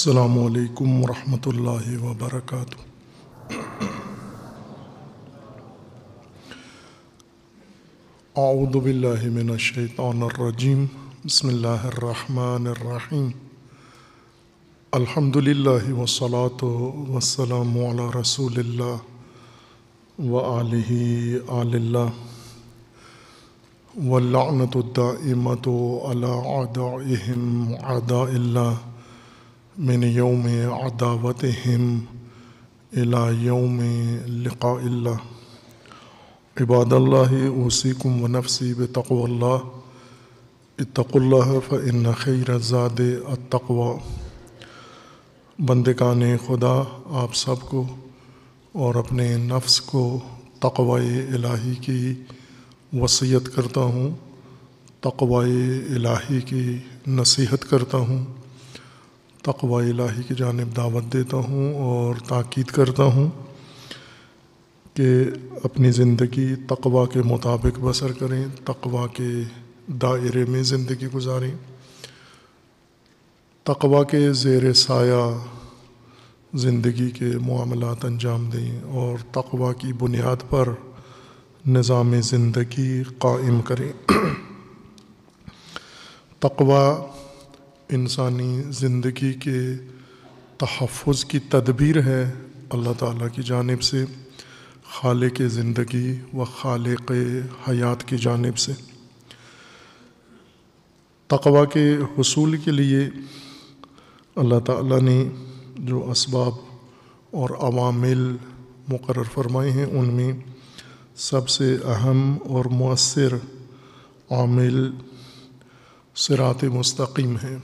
अल्लाम वरहमल वबरक आउदबिल्लिमिनशैतरजीम बसमीम अलहमदिल्ला वसलात वसलाम रसूल व आल्ला वलानतदामत अला आदा अदा मिन योम अदावत हम इला योम लिका इबादल्ला उसीकुम व नफसी बतकल्ला इतकल्ला फ़िन खैर ज़ाद अतवा बंदकान खुदा आप सबको और अपने नफ्स को तकवा इलाही की वसीयत करता हूँ तकवा इलाही की नसीहत करता हूँ तकवा इलाही की जानब दावत देता हूँ और ताक़द करता हूँ कि अपनी ज़िंदगी तकवा के मुताबिक बसर करें तकवा के दायरे में ज़िंदगी गुजारें तकवा के ज़ेर साया ज़िंदगी के मामलत अंजाम दें और तकवा की बुनियाद पर निज़ाम ज़िंदगी कायम करें तकवा इंसानी ज़िंदगी के तहफ़ की तदबीर है अल्लाह ताला की जानब से खाले के ज़िंदगी व खाल के हयात की जानब से तकवा के हसूल के लिए अल्लाह ताला ने जो इसबाब और अवामिल मुकर फरमाए हैं उनमें सबसे अहम और मौसर आमिल सिरात मुस्तकीम है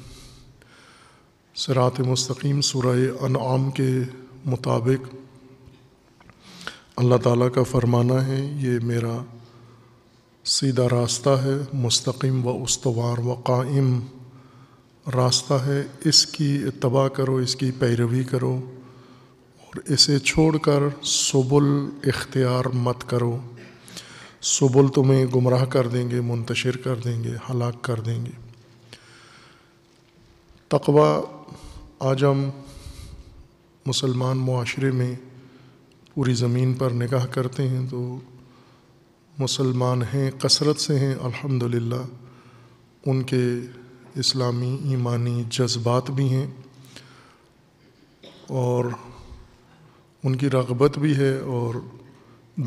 सरात मस्तकीम सूरह अनआम के मुताबिक अल्लाह ताला का फरमाना है ये मेरा सीधा रास्ता है मुस्तकीम व उसवार व क़ाइम रास्ता है इसकी तबाह करो इसकी पैरवी करो और इसे छोड़कर सबुल इख्तियार मत करो सबुल तुम्हें गुमराह कर देंगे मुंतशिर कर देंगे हलाक कर देंगे तकवा आज हम मुसलमान माशरे में पूरी ज़मीन पर निगाह करते हैं तो मुसलमान हैं कसरत से हैं अल्हम्दुलिल्लाह उनके इस्लामी ईमानी जज्बात भी हैं और उनकी रगबत भी है और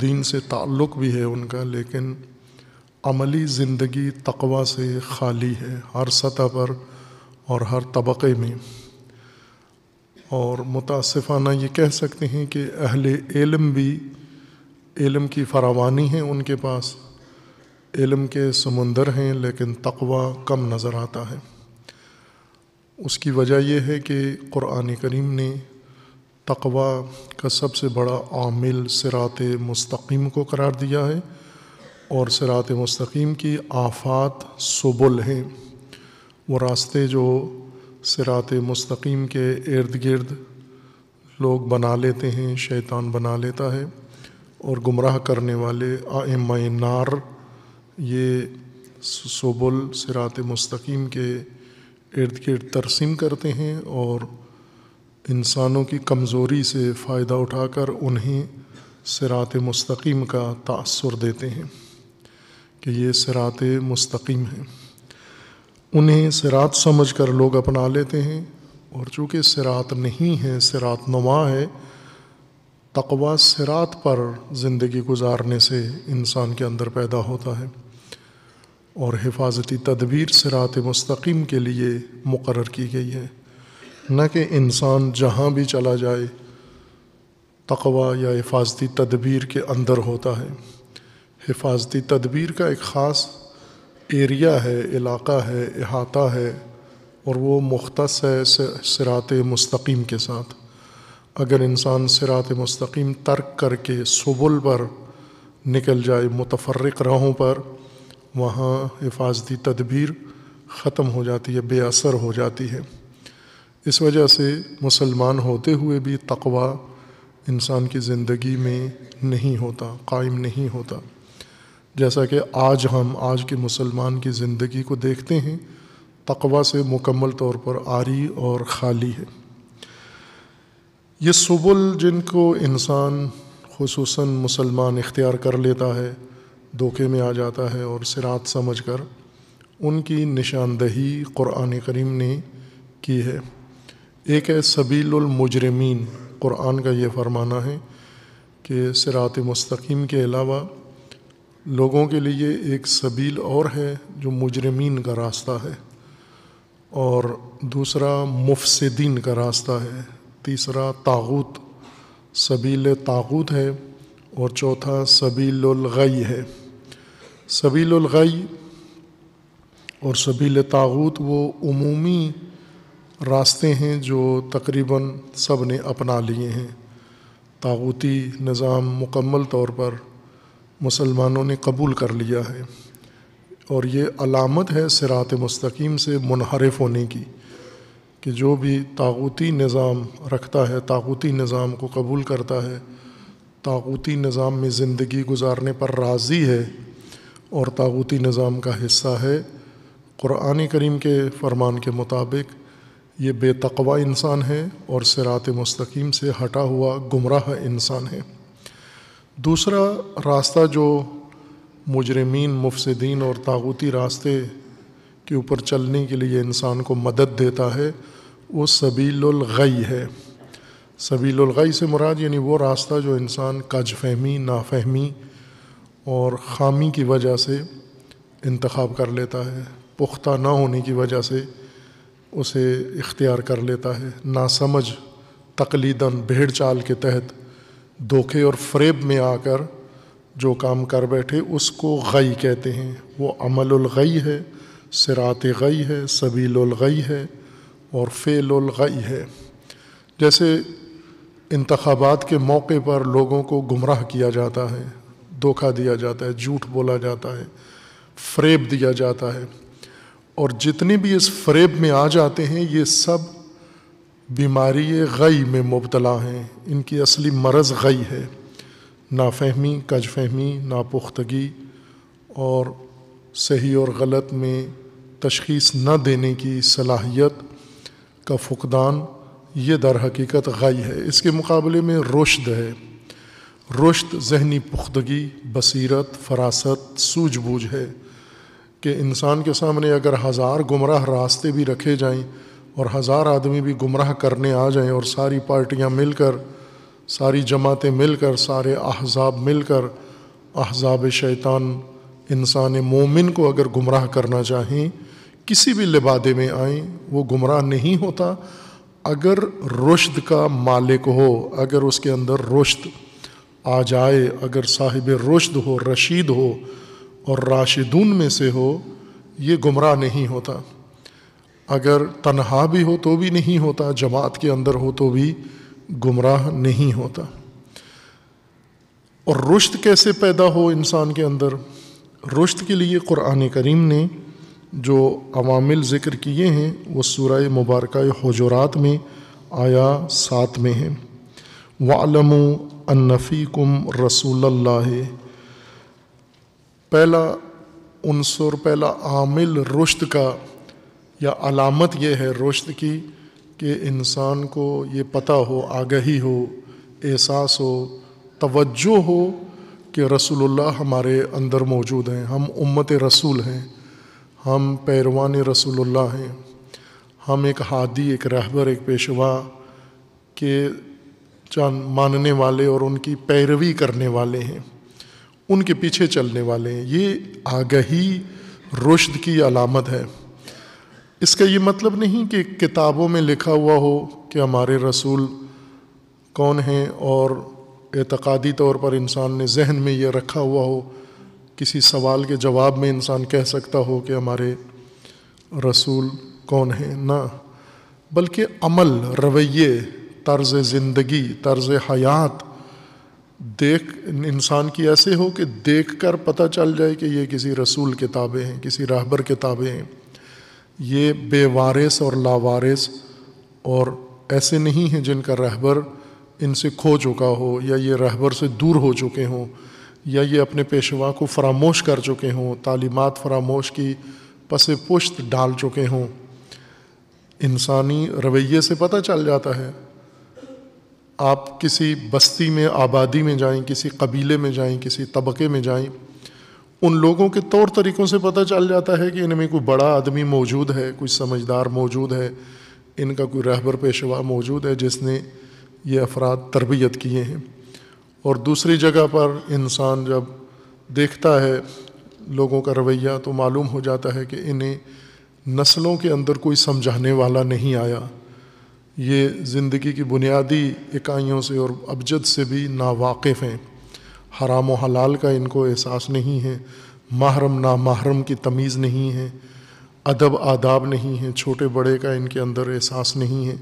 दीन से ताल्लुक़ भी है उनका लेकिन अमली ज़िंदगी तकवा से खाली है हर सतह पर और हर तबक़े में और मुतासफ़ाना ये कह सकते हैं कि अहल इलम भी इलम की फरावानी है उनके पास इलम के समंदर हैं लेकिन तकवा कम नज़र आता है उसकी वजह यह है कि क़ुरान करीम ने तकवा का सबसे बड़ा आमिल सिरात मस्तकीम को करार दिया है और सिरात मस्तकीम की आफात सबुल हैं वो रास्ते जो सिरात मुस्तकीम के इर्द गिर्द लोग बना लेते हैं शैतान बना लेता है और गुमराह करने वाले आम नार ये सबुल सिरात मुस्तकीम के इर्द गिर्द तरसीम करते हैं और इंसानों की कमज़ोरी से फ़ायदा उठाकर उन्हें सिरात मुस्तकीम का तासर देते हैं कि ये सिरात मुस्तकीम है उन्हें सिरात समझ कर लोग अपना लेते हैं और चूँकि सिरात नहीं है सिरात नुमा है तकवा सिरात पर ज़िंदगी गुजारने से इंसान के अंदर पैदा होता है और हिफाजती तदबीर सिरात मस्तकीम के लिए मुकर की गई है न कि इंसान जहाँ भी चला जाए तकवा या हिफाजती तदबीर के अंदर होता है हिफाजती तदबीर का एक ख़ास एरिया है इलाका है अहाता है और वो मुख्त है सिरात मस्तकीम के साथ अगर इंसान सिरात मस्तकीम तर्क करके सबुल पर निकल जाए मुतफरक राहों पर वहाँ हिफाजती तदबीर ख़त्म हो जाती है बेअसर हो जाती है इस वजह से मुसलमान होते हुए भी तकवा इंसान की ज़िंदगी में नहीं होता कायम नहीं होता जैसा कि आज हम आज के मुसलमान की ज़िंदगी को देखते हैं तकवा से मुकम्मल तौर पर आरी और खाली है ये सबुल जिनको इंसान खसूस मुसलमान इख्तियार कर लेता है धोखे में आ जाता है और सिरात समझ कर उनकी निशानदही क़ुरान करीम ने की है एक है सबीलमजरमीन क़ुरान का ये फरमाना है कि सिरात मस्तकीम के अलावा लोगों के लिए एक सबील और है जो मुजरमीन का रास्ता है और दूसरा मुफसदीन का रास्ता है तीसरा तागूत सबील तागूत है और चौथा सबीलगई है सबीलगई और सबील तागूत वो उमूमी रास्ते हैं जो तकरीबन सब ने अपना लिए हैं तागूती निज़ाम मुकम्मल तौर पर मुसलमानों ने कबूल कर लिया है और ये अलामत है सिरात मस्तकीम से मुनहरफ होने की कि जो भी ताकूती निज़ाम रखता है ताकूती निज़ाम को कबूल करता है ताकूती निज़ाम में ज़िंदगी गुजारने पर राज़ी है और ताकूती निज़ाम का हिस्सा है क़ुरान करीम के फरमान के मुताबिक ये बेतकवा इंसान है और सिरात मस्तकीम से हटा हुआ गुमराह इंसान है दूसरा रास्ता जो मुजरमीन मुफसदीन और ताबूती रास्ते के ऊपर चलने के लिए इंसान को मदद देता है वो सबीलगई है सबीलगई से मुराद यानी वो रास्ता जो इंसान कज फहमी नाफहमी और खामी की वजह से इंतखब कर लेता है पुख्ता ना होने की वजह से उसे इख्तियार कर लेता है नासमझ तकलीदन भीड़ चाल के तहत धोखे और फ्रेब में आकर जो काम कर बैठे उसको गई कहते हैं वो अमलगई है सिरात गई है सबीलगई है और फ़ेलगई है जैसे इंतबात के मौके पर लोगों को गुमराह किया जाता है धोखा दिया जाता है झूठ बोला जाता है फ्रेब दिया जाता है और जितने भी इस फ्रेब में आ जाते हैं ये सब बीमारी गई में मुबतला हैं इनकी असली मरज़ गई है नाफहमी फहमी नापुख्तगी और सही और गलत में तशीस न देने की सलाहियत का फुकदान ये दर हकीकत गई है इसके मुकाबले में रुशद है रुशद जहनी पुख्तगी बसीरत फरासत सूझबूझ है कि इंसान के सामने अगर हज़ार गुमराह रास्ते भी रखे जाएँ और हज़ार आदमी भी गुमराह करने आ जाएं और सारी पार्टियां मिलकर सारी जमातें मिलकर सारे अहजाब मिलकर अहजाब शैतान इंसान मोमिन को अगर गुमराह करना चाहें किसी भी लिबादे में आए वो गुमराह नहीं होता अगर रोशद का मालिक हो अगर उसके अंदर रुश्द आ जाए अगर साहिब रोशद हो रशीद हो और राशिदून में से हो ये गुमराह नहीं होता अगर तन्हा भी हो तो भी नहीं होता जमात के अंदर हो तो भी गुमराह नहीं होता और रुश्त कैसे पैदा हो इंसान के अंदर रुश्त के लिए क़ुरान करीम ने जो अवामिल ज़िक्र किए हैं वह सूर मुबारक हजरात में आया सात में है वालमो वालम कुम रसूल पहला उनसर पहला आमिल रुश्त का या अलामत ये है रोशत की कि इंसान को ये पता हो आगही हो एहसास हो तवज्जो हो कि रसूलुल्लाह हमारे अंदर मौजूद हैं हम उम्मत रसूल हैं हम पैरवान रसूलुल्लाह हैं हम एक हादी एक रहबर एक पेशवा के जान मानने वाले और उनकी पैरवी करने वाले हैं उनके पीछे चलने वाले हैं ये आगही रुश्द की अलामत है इसका ये मतलब नहीं कि किताबों में लिखा हुआ हो कि हमारे रसूल कौन हैं और एतक़ादी तौर पर इंसान ने जहन में यह रखा हुआ हो किसी सवाल के जवाब में इंसान कह सकता हो कि हमारे रसूल कौन हैं ना बल्कि अमल रवैये तर्ज़ ज़िंदगी तर्ज़ हयात देख इंसान की ऐसे हो कि देख कर पता चल जाए कि ये किसी रसूल किताबें हैं किसी राहबर किताबें हैं ये बेवारिस और लावारिस और ऐसे नहीं हैं जिनका रहबर इनसे खो चुका हो या ये रहबर से दूर हो चुके हों या ये अपने पेशवा को फरामोश कर चुके हों तालीमत फरामोश की पसे पुश्त डाल चुके हों इंसानी रवैये से पता चल जाता है आप किसी बस्ती में आबादी में जाएं किसी कबीले में जाएं किसी तबके में जाएं उन लोगों के तौर तरीक़ों से पता चल जाता है कि इनमें कोई बड़ा आदमी मौजूद है कोई समझदार मौजूद है इनका कोई रहबर पेशवा मौजूद है जिसने ये अफराद तरबियत किए हैं और दूसरी जगह पर इंसान जब देखता है लोगों का रवैया तो मालूम हो जाता है कि इन्हें नस्लों के अंदर कोई समझाने वाला नहीं आया ये ज़िंदगी की बुनियादी इकाइयों से और अबजद से भी नावाकिफ़ हैं हराम व हलाल का इनको एहसास नहीं है महरम ना महरम की तमीज़ नहीं है अदब आदाब नहीं है छोटे बड़े का इनके अंदर एहसास नहीं है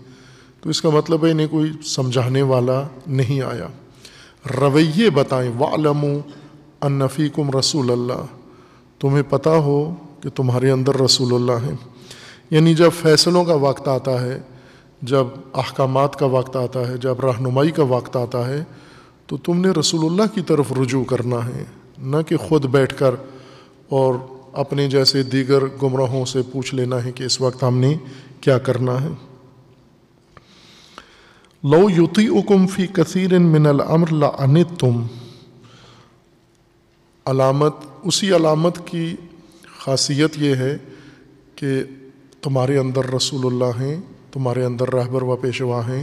तो इसका मतलब है इन्हें कोई समझाने वाला नहीं आया रवैये बताएं वालमू अन्नफ़ीकुम रसूल अल्लाह तुम्हें पता हो कि तुम्हारे अंदर रसूल हैं यानी जब फैसलों का वक्त आता है जब अहकाम का वक्त आता है जब रहनुमाई का वक्त आता है तो तुमने रसूलुल्लाह की तरफ रुजू करना है न कि खुद बैठ कर और अपने जैसे दीगर गुमराहों से पूछ लेना है कि इस वक्त हमने क्या करना है लो युति उकुम फ़ी कसीर मिनल अमर ला अनित तुम अलामत उसी अलामत की खासियत ये है कि तुम्हारे अंदर रसूलुल्लाह हैं तुम्हारे अंदर रहबर व पेशवा हैं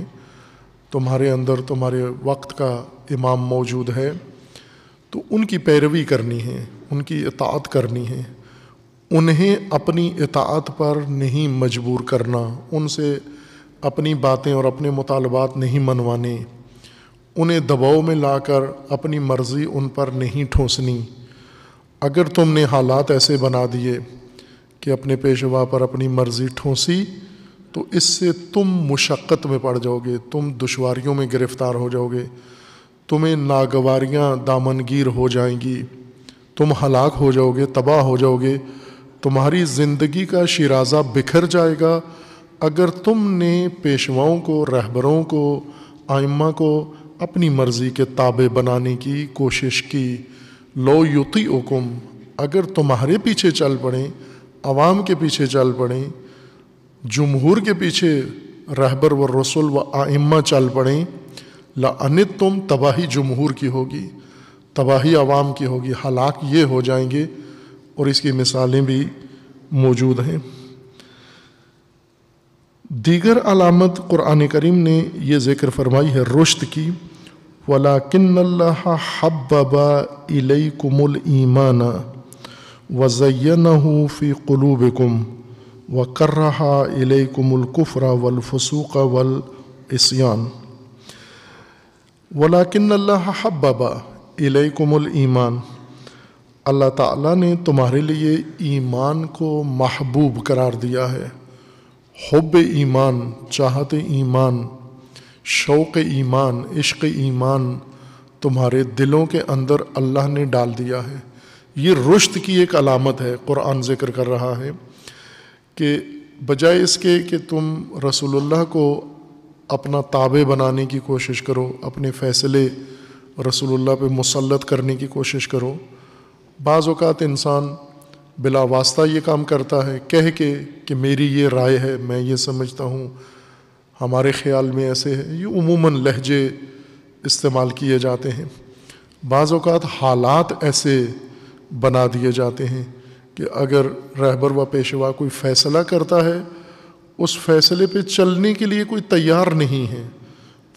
तुम्हारे अंदर तुम्हारे वक्त का इमाम मौजूद है तो उनकी पैरवी करनी है उनकी इतात करनी है उन्हें अपनी इतात पर नहीं मजबूर करना उनसे अपनी बातें और अपने मुतालबात नहीं मनवाने उन्हें दबाव में लाकर अपनी मर्ज़ी उन पर नहीं ठोसनी अगर तुमने हालात ऐसे बना दिए कि अपने पेशवा पर अपनी मर्ज़ी ठोसी तो इससे तुम मुशक्क़त में पड़ जाओगे तुम दुशारियों में गिरफ़्तार हो जाओगे तुम्हें नागवारियाँ दामनगीर हो जाएंगी तुम हलाक हो जाओगे तबाह हो जाओगे तुम्हारी ज़िंदगी का शराजा बिखर जाएगा अगर तुमने पेशवाओं को रहबरों को आइमा को अपनी मर्ज़ी के ताबे बनाने की कोशिश की लो युति हुकुम अगर तुम्हारे पीछे चल पड़ें आवाम के पीछे चल पड़ें जमहूर के पीछे रहबर व रसुल व आइम्मा चल पड़े अन तुम तबाही जमहूर की होगी तबाही आवाम की होगी हलाक ये हो जाएंगे और इसकी मिसालें भी मौजूद हैं दीगर अलामत क़ुरान करीम ने यह ज़िक्र फरमाई है रुश्त की वलाकिन हब्बा इलकुमुल ईमान वज़ैन फ़ी कुलूबकुम व कर रहा इले इलेकुमुलकुफ़रा वलफसूक वल इसयान वलाकिन अल्लाह हब्बबा कुमुल ईमान अल्लाह ताला ने तुम्हारे लिए ईमान को महबूब करार दिया है हब ईमान चाहत ईमान शौक़ ईमान इश्क ईमान तुम्हारे दिलों के अंदर अल्लाह ने डाल दिया है ये रुश्त की एक अलामत है क़ुरान ज़िक्र कर रहा है कि बजाय इसके कि तुम रसूलुल्लाह को अपना ताबे बनाने की कोशिश करो अपने फ़ैसले रसूलुल्लाह पे मुसलत करने की कोशिश करो बाज़ बाज़ात इंसान बिला वास्ता ये काम करता है कह के कि मेरी ये राय है मैं ये समझता हूँ हमारे ख्याल में ऐसे है ये उमूमन लहजे इस्तेमाल किए जाते हैं बाज़ात हालात ऐसे बना दिए जाते हैं कि अगर रहबर व पेशवा कोई फैसला करता है उस फैसले पे चलने के लिए कोई तैयार नहीं है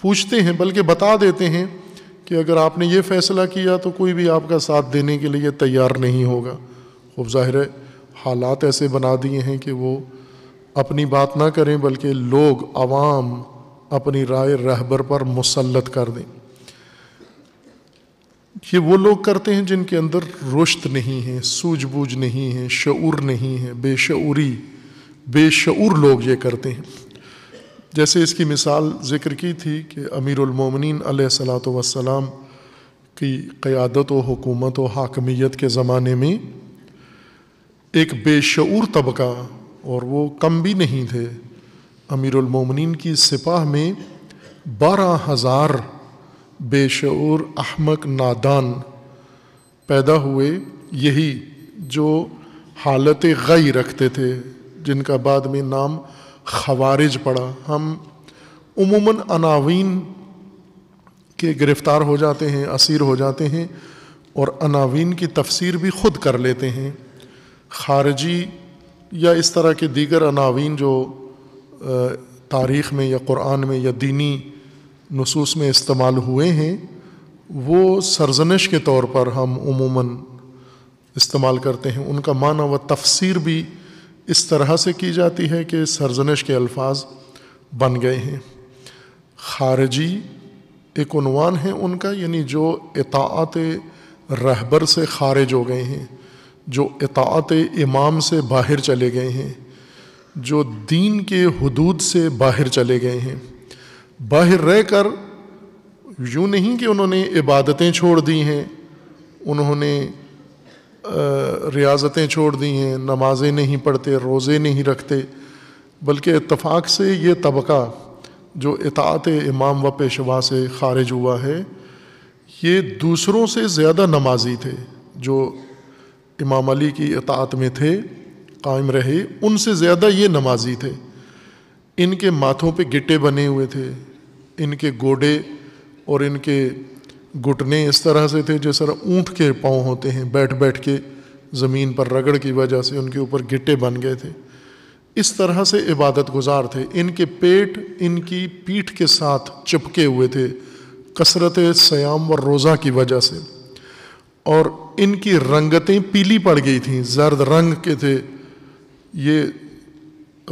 पूछते हैं बल्कि बता देते हैं कि अगर आपने ये फ़ैसला किया तो कोई भी आपका साथ देने के लिए तैयार नहीं होगा खूब ज़ाहिर है हालात ऐसे बना दिए हैं कि वो अपनी बात ना करें बल्कि लोग आवाम अपनी राय रहबर पर मुसलत कर दें ये वो लोग करते हैं जिनके अंदर रोश्त नहीं है सूझबूझ नहीं है शूर नहीं है बेशूरी बेशूर लोग ये करते हैं जैसे इसकी मिसाल ज़िक्र की थी कि अमीरमिन सलात वसलाम की क़्यादत व हुकूमत व हाकमियत के ज़माने में एक बेशूर तबका और वो कम भी नहीं थे अमीरमिन की सिपाह में बारह हज़ार बेशूर अहमक नादान पैदा हुए यही जो हालत गई रखते थे जिनका बाद में नाम खवारिज पड़ा हम उमूमन अनावीन के गिरफ़्तार हो जाते हैं असीर हो जाते हैं और अनावीन की तफसीर भी ख़ुद कर लेते हैं खारजी या इस तरह के दीगर अनावीन जो तारीख़ में या क़ुरान में या दीनी नसूस में इस्तेमाल हुए हैं वो सरजनश के तौर पर हम उमूमन इस्तेमाल करते हैं उनका माना व तफसीर भी इस तरह से की जाती है कि सरजनश के अल्फाज बन गए हैं खारजी एक उनवान है उनका यानी जो इतात रहबर से खारिज हो गए हैं जो इतात इमाम से बाहर चले गए हैं जो दीन के हदूद से बाहर चले गए हैं बाहर रह कर यूँ नहीं कि उन्होंने इबादतें छोड़ दी हैं उन्होंने रियाजतें छोड़ दी हैं नमाज़ें नहीं पढ़ते रोज़े नहीं रखते बल्कि इतफ़ाक़ से ये तबका जो इतात इमाम व पेशवा से ख़ारिज हुआ है ये दूसरों से ज़्यादा नमाजी थे जो इमाम अली की इतात में थे कायम रहे उनसे ज़्यादा ये नमाजी थे इनके माथों पे गिट्टे बने हुए थे इनके गोडे और इनके घुटने इस तरह से थे जिस ऊँट के पाँव होते हैं बैठ बैठ के ज़मीन पर रगड़ की वजह से उनके ऊपर गिट्टे बन गए थे इस तरह से इबादत गुजार थे इनके पेट इनकी पीठ के साथ चिपके हुए थे कसरत सयाम व रोज़ा की वजह से और इनकी रंगतें पीली पड़ गई थीं जर्द रंग के थे ये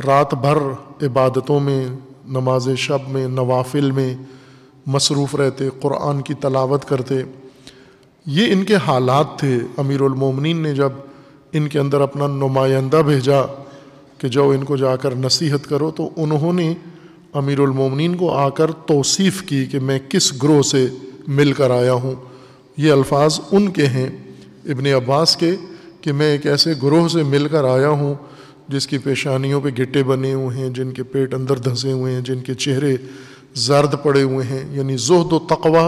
रात भर इबादतों में नमाज शब में नवाफिल में मसरूफ़ रहते क़ुरान की तलावत करते ये इनके हालात थे अमीरमिन ने जब इनके अंदर अपना नुमाइंदा भेजा कि जाओ इनको जाकर नसीहत करो तो उन्होंने अमीरमिन को आकर तोसीफ़ की कि मैं किस ग्रोह से मिल कर आया हूँ ये अल्फाज उनके हैं इबन अब्बास के कि मैं एक ऐसे ग्रोह से मिल कर आया हूँ जिसकी पेशानियों पे गिट्टे बने हुए हैं जिनके पेट अंदर धंसे हुए हैं जिनके चेहरे जर्द पड़े हुए हैं यानी जोहद व तकवा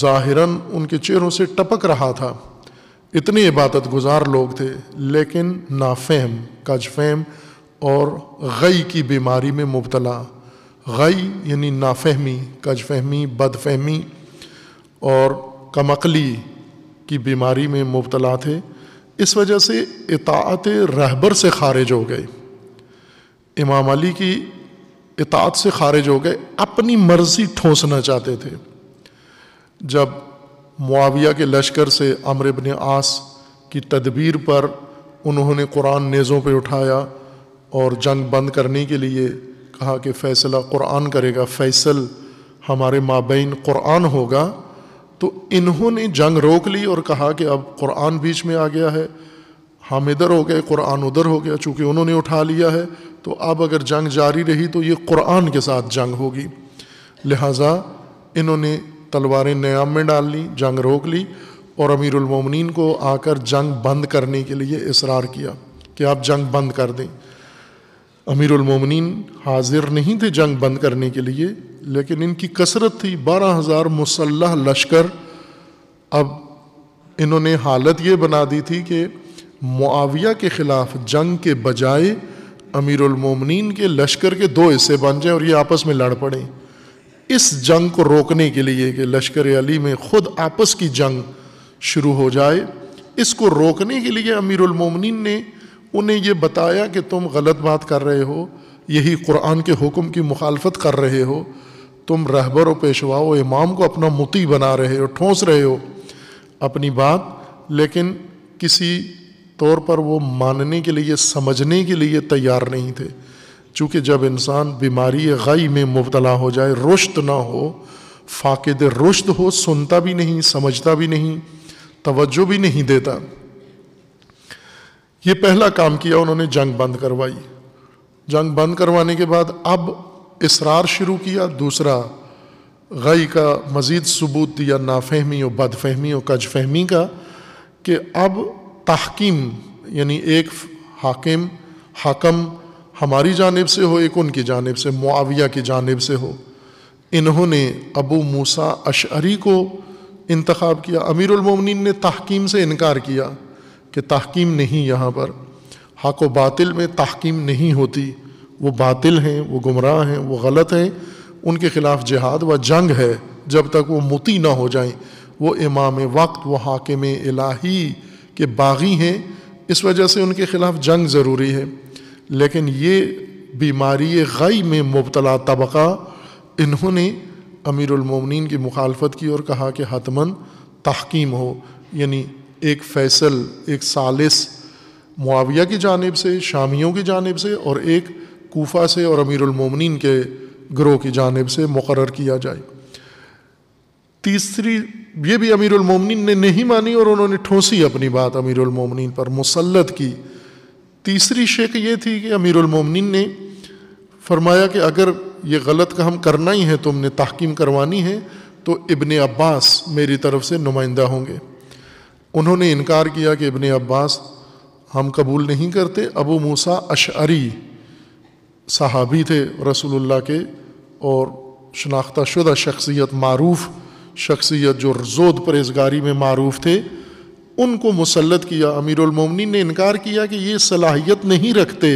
ज़ाहिरन उनके चेहरों से टपक रहा था इतने इबादत गुजार लोग थे लेकिन नाफहम कजफहम और गई की बीमारी में मुबतला गई यानी नाफहमी कजफहमी बदफहमी और कमकली की बीमारी में मुबतला थे इस वजह से इतात रहबर से खारिज हो गए इमाम अली की इतात से खारिज हो गए अपनी मर्जी ठोंसना चाहते थे जब मुआविया के लश्कर से अमर इबन आस की तदबीर पर उन्होंने कुरान नेज़ों पे उठाया और जंग बंद करने के लिए कहा कि फ़ैसला कुरान करेगा फ़ैसल हमारे माबेन कुरान होगा तो इन्होंने जंग रोक ली और कहा कि अब कुरान बीच में आ गया है हम इधर हो गए कुरान उधर हो गया चूँकि उन्होंने उठा लिया है तो अब अगर जंग जारी रही तो ये कुरान के साथ जंग होगी लिहाजा इन्होंने तलवारें नयाम में डाल ली जंग रोक ली और अमीरमिन को आकर जंग बंद करने के लिए इसरार किया कि आप जंग बंद कर दें अमीरमिन हाजिर नहीं थे जंग बंद करने के लिए लेकिन इनकी कसरत थी बारह हज़ार मुसल्ह लश्कर अब इन्होंने हालत ये बना दी थी कि मुआविया के ख़िलाफ़ जंग के बजाय अमीरमिन के लश्कर के दो हिस्से बन जाएँ और ये आपस में लड़ पड़ें इस जंग को रोकने के लिए कि लश्कर अली में ख़ुद आपस की जंग शुरू हो जाए इसको रोकने के लिए अमीरमिन ने उन्हें ये बताया कि तुम गलत बात कर रहे हो यही कुरान के हुक्म की मुखालफत कर रहे हो तुम रहबर व पेशवाओ इमाम को अपना मुती बना रहे हो ठोंस रहे हो अपनी बात लेकिन किसी तौर पर वो मानने के लिए समझने के लिए तैयार नहीं थे चूँकि जब इंसान बीमारी गई में मुबतला हो जाए रुश्त ना हो फाकद रुश्त हो सुनता भी नहीं समझता भी नहीं तवज्जो भी नहीं देता ये पहला काम किया उन्होंने जंग बंद करवाई जंग बंद करवाने के बाद अब इसरार शुरू किया दूसरा गई का मज़ीद सबूत दिया नाफहमी और बदफहमी और कज फहमी का कि अब तहकीम यानी एक हाकिम हाकम हमारी जानब से हो एक उनकी जानब से मुआविया की जानब से हो इन्होंने अबू मूसा अशरी को इंतखब किया अमीरमिन ने तहकीम से इनकार किया कि तहकीम नहीं यहाँ पर हक व बातिल में तहकीम नहीं होती वो बातिल हैं वो गुमराह हैं वो गलत हैं उनके ख़िलाफ़ जिहाद व जंग है जब तक वो मुती ना हो जाएं वो इमाम वक्त वो हाकिम इलाही के बागी हैं इस वजह से उनके ख़िलाफ़ जंग ज़रूरी है लेकिन ये बीमारी गई में मुबतला तबका इन्होंने अमीरमिन की मुखालफत की और कहा कि हतमन तहकीम हो यानी एक फैसल एक सालिस मुआविया की जानब से शामियों की जानब से और एक कोफा से और अमीरमिन के ग्रोह की जानब से मुकर किया जाए तीसरी ये भी अमीरमिन ने नहीं मानी और उन्होंने ठोसी अपनी बात अमीरमिन पर मुसलत की तीसरी शेक ये थी कि अमीरमिन ने फरमाया कि अगर ये गलत का हम करना ही है तुमने तहकीम करवानी है तो इबन अब्बास मेरी तरफ से नुमाइंदा होंगे उन्होंने इनकार किया कि इबन अब्बास हम कबूल नहीं करते अबू मूसा अशअरी सहाबी थे रसोल्ला के और शनाख्त शुदा शख्सियत मरूफ शख्सियत जो जोद परेजगारी में मरूफ थे उनको मुसलत किया अमीरमिन ने इनकार किया कि ये सलाहियत नहीं रखते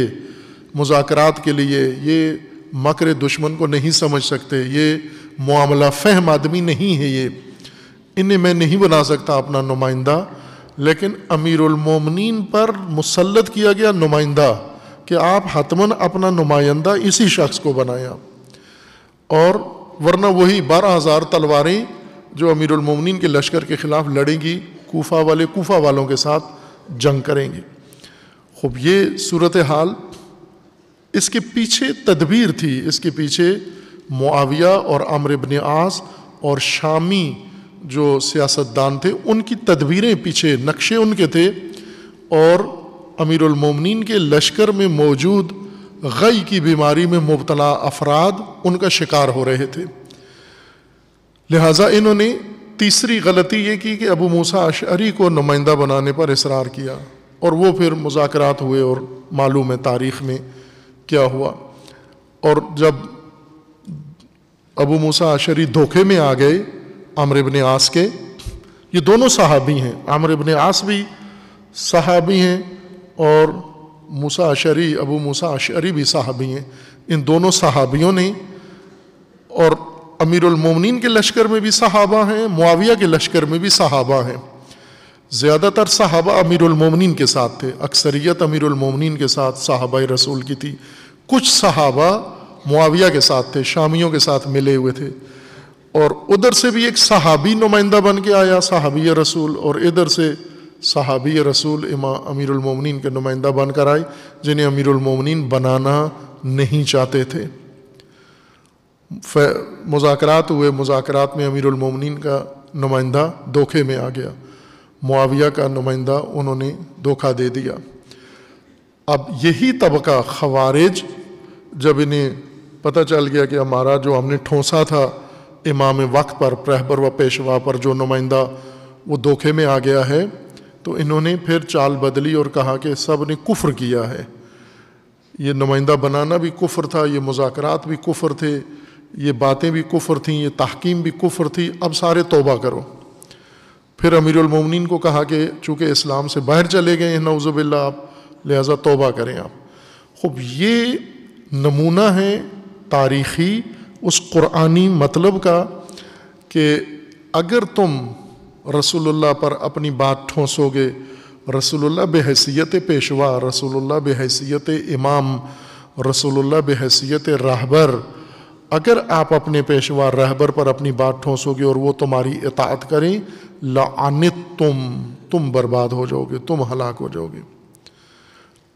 मुजाकर के लिए ये मकर दुश्मन को नहीं समझ सकते ये मामला फहम आदमी नहीं है ये इन्हें मैं नहीं बना सकता अपना नुमाइंदा लेकिन अमीरमिन पर मुसलत किया गया नुमाइंदा कि आप हतमन अपना नुमाइंदा इसी शख्स को बनाया और वरना वही बारह हज़ार तलवारें जो अमीरमिन के लश्कर के ख़िलाफ़ लड़ेंगी कोफा वाले कोफा वालों के साथ जंग करेंगे खूब ये सूरत हाल इसके पीछे तदबीर थी इसके पीछे मुआविया और आमर इबन आस और शामी जो सियासतदान थे उनकी तदबीरें पीछे नक्शे उनके थे और अमीरमिन के लश्कर में मौजूद गई की बीमारी में मुबतला अफराद उनका शिकार हो रहे थे लिहाजा इन्होंने तीसरी गलती ये की कि अबू मूसा अशरी को नुमाइंदा बनाने पर इसरार किया और वो फिर मुजाकरात हुए और मालूम है तारीख़ में क्या हुआ और जब अबू मूसा अशरी धोखे में आ गए आमर इबन आस के ये दोनों सहाबी हैं आमर इबन आस भी सहाबी हैं और मूसा अशरी अबू मूसा अशरी भी सहाबी हैं इन दोनों सहाबियों ने और अमीरमिन के लश्कर में भी सहाबा हैं मुआविया के लश्कर में भी सहाबा हैं ज़्यादातर सहाबा अमीरमिन के साथ थे अक्सरियत अमीरमिन के साथ सहाबा रसूल की थी कुछ सहाबा मुआविया के साथ थे शामियों के साथ मिले हुए थे और उधर से भी एक सहाबी नुमाइंदा बन के आया सहाबी रसूल और इधर से सहाबी रसूल इमा अमीरमिन के नुमाइंदा बनकर आए जिन्हें अमीर अमीरमिन बनाना नहीं चाहते थे मुजाकर हुए मुजाकर में अमीरमिन का नुमाइंदा धोखे में आ गया मुआविया का नुमाइंदा उन्होंने धोखा दे दिया अब यही तबका खवारिज जब इन्हें पता चल गया कि हमारा जो हमने ठोंसा था इमाम वक्त पर प्रहबर व पेशवा पर जो नुमाइंदा वो धोखे में आ गया है तो इन्होंने फिर चाल बदली और कहा कि सब ने कुफ्र किया है ये नुमाइंदा बनाना भी कुफ्र था ये मुजाकरात भी कुफ्र थे ये बातें भी कुफ्र थीं ये तहकीम भी कुफ्र थी अब सारे तोबा करो फिर अमीरमिन को कहा कि चूँकि इस्लाम से बाहर चले गए हैं नवज़बिल्ला आप लिहाजा तोबा करें आप खूब ये नमूना है तारीख़ी उस कुरानी मतलब का कि अगर तुम रसूलुल्लाह पर अपनी बात ठोंसोगे रसूलुल्लाह बहसीत पेशवा रसूलुल्लाह बहसीत इमाम रसूलुल्लाह बहसीत रहबर अगर आप अपने पेशवा रहबर पर अपनी बात ठोंसोगे और वो तुम्हारी इतात करें लानित तुम तुम बर्बाद हो जाओगे तुम हलाक हो जाओगे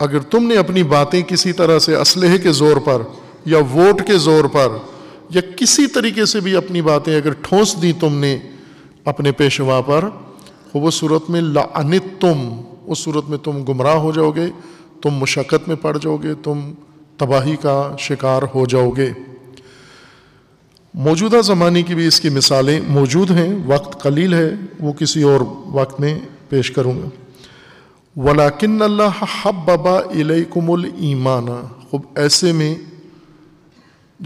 अगर तुमने अपनी बातें किसी तरह से असलहे के ज़ोर पर या वोट के ज़ोर पर या किसी तरीके से भी अपनी बातें अगर ठोंस दी तुमने अपने पेशवा पर वो सूरत में लानित तुम उस सूरत में तुम गुमराह हो जाओगे तुम मुशक्क़त में पड़ जाओगे तुम तबाही का शिकार हो जाओगे मौजूदा ज़माने की भी इसकी मिसालें मौजूद हैं वक्त कलील है वो किसी और वक्त में पेश करूँगा वलाकिन अल्लाह हब्बा इलकुमुल ईमाना खूब ऐसे में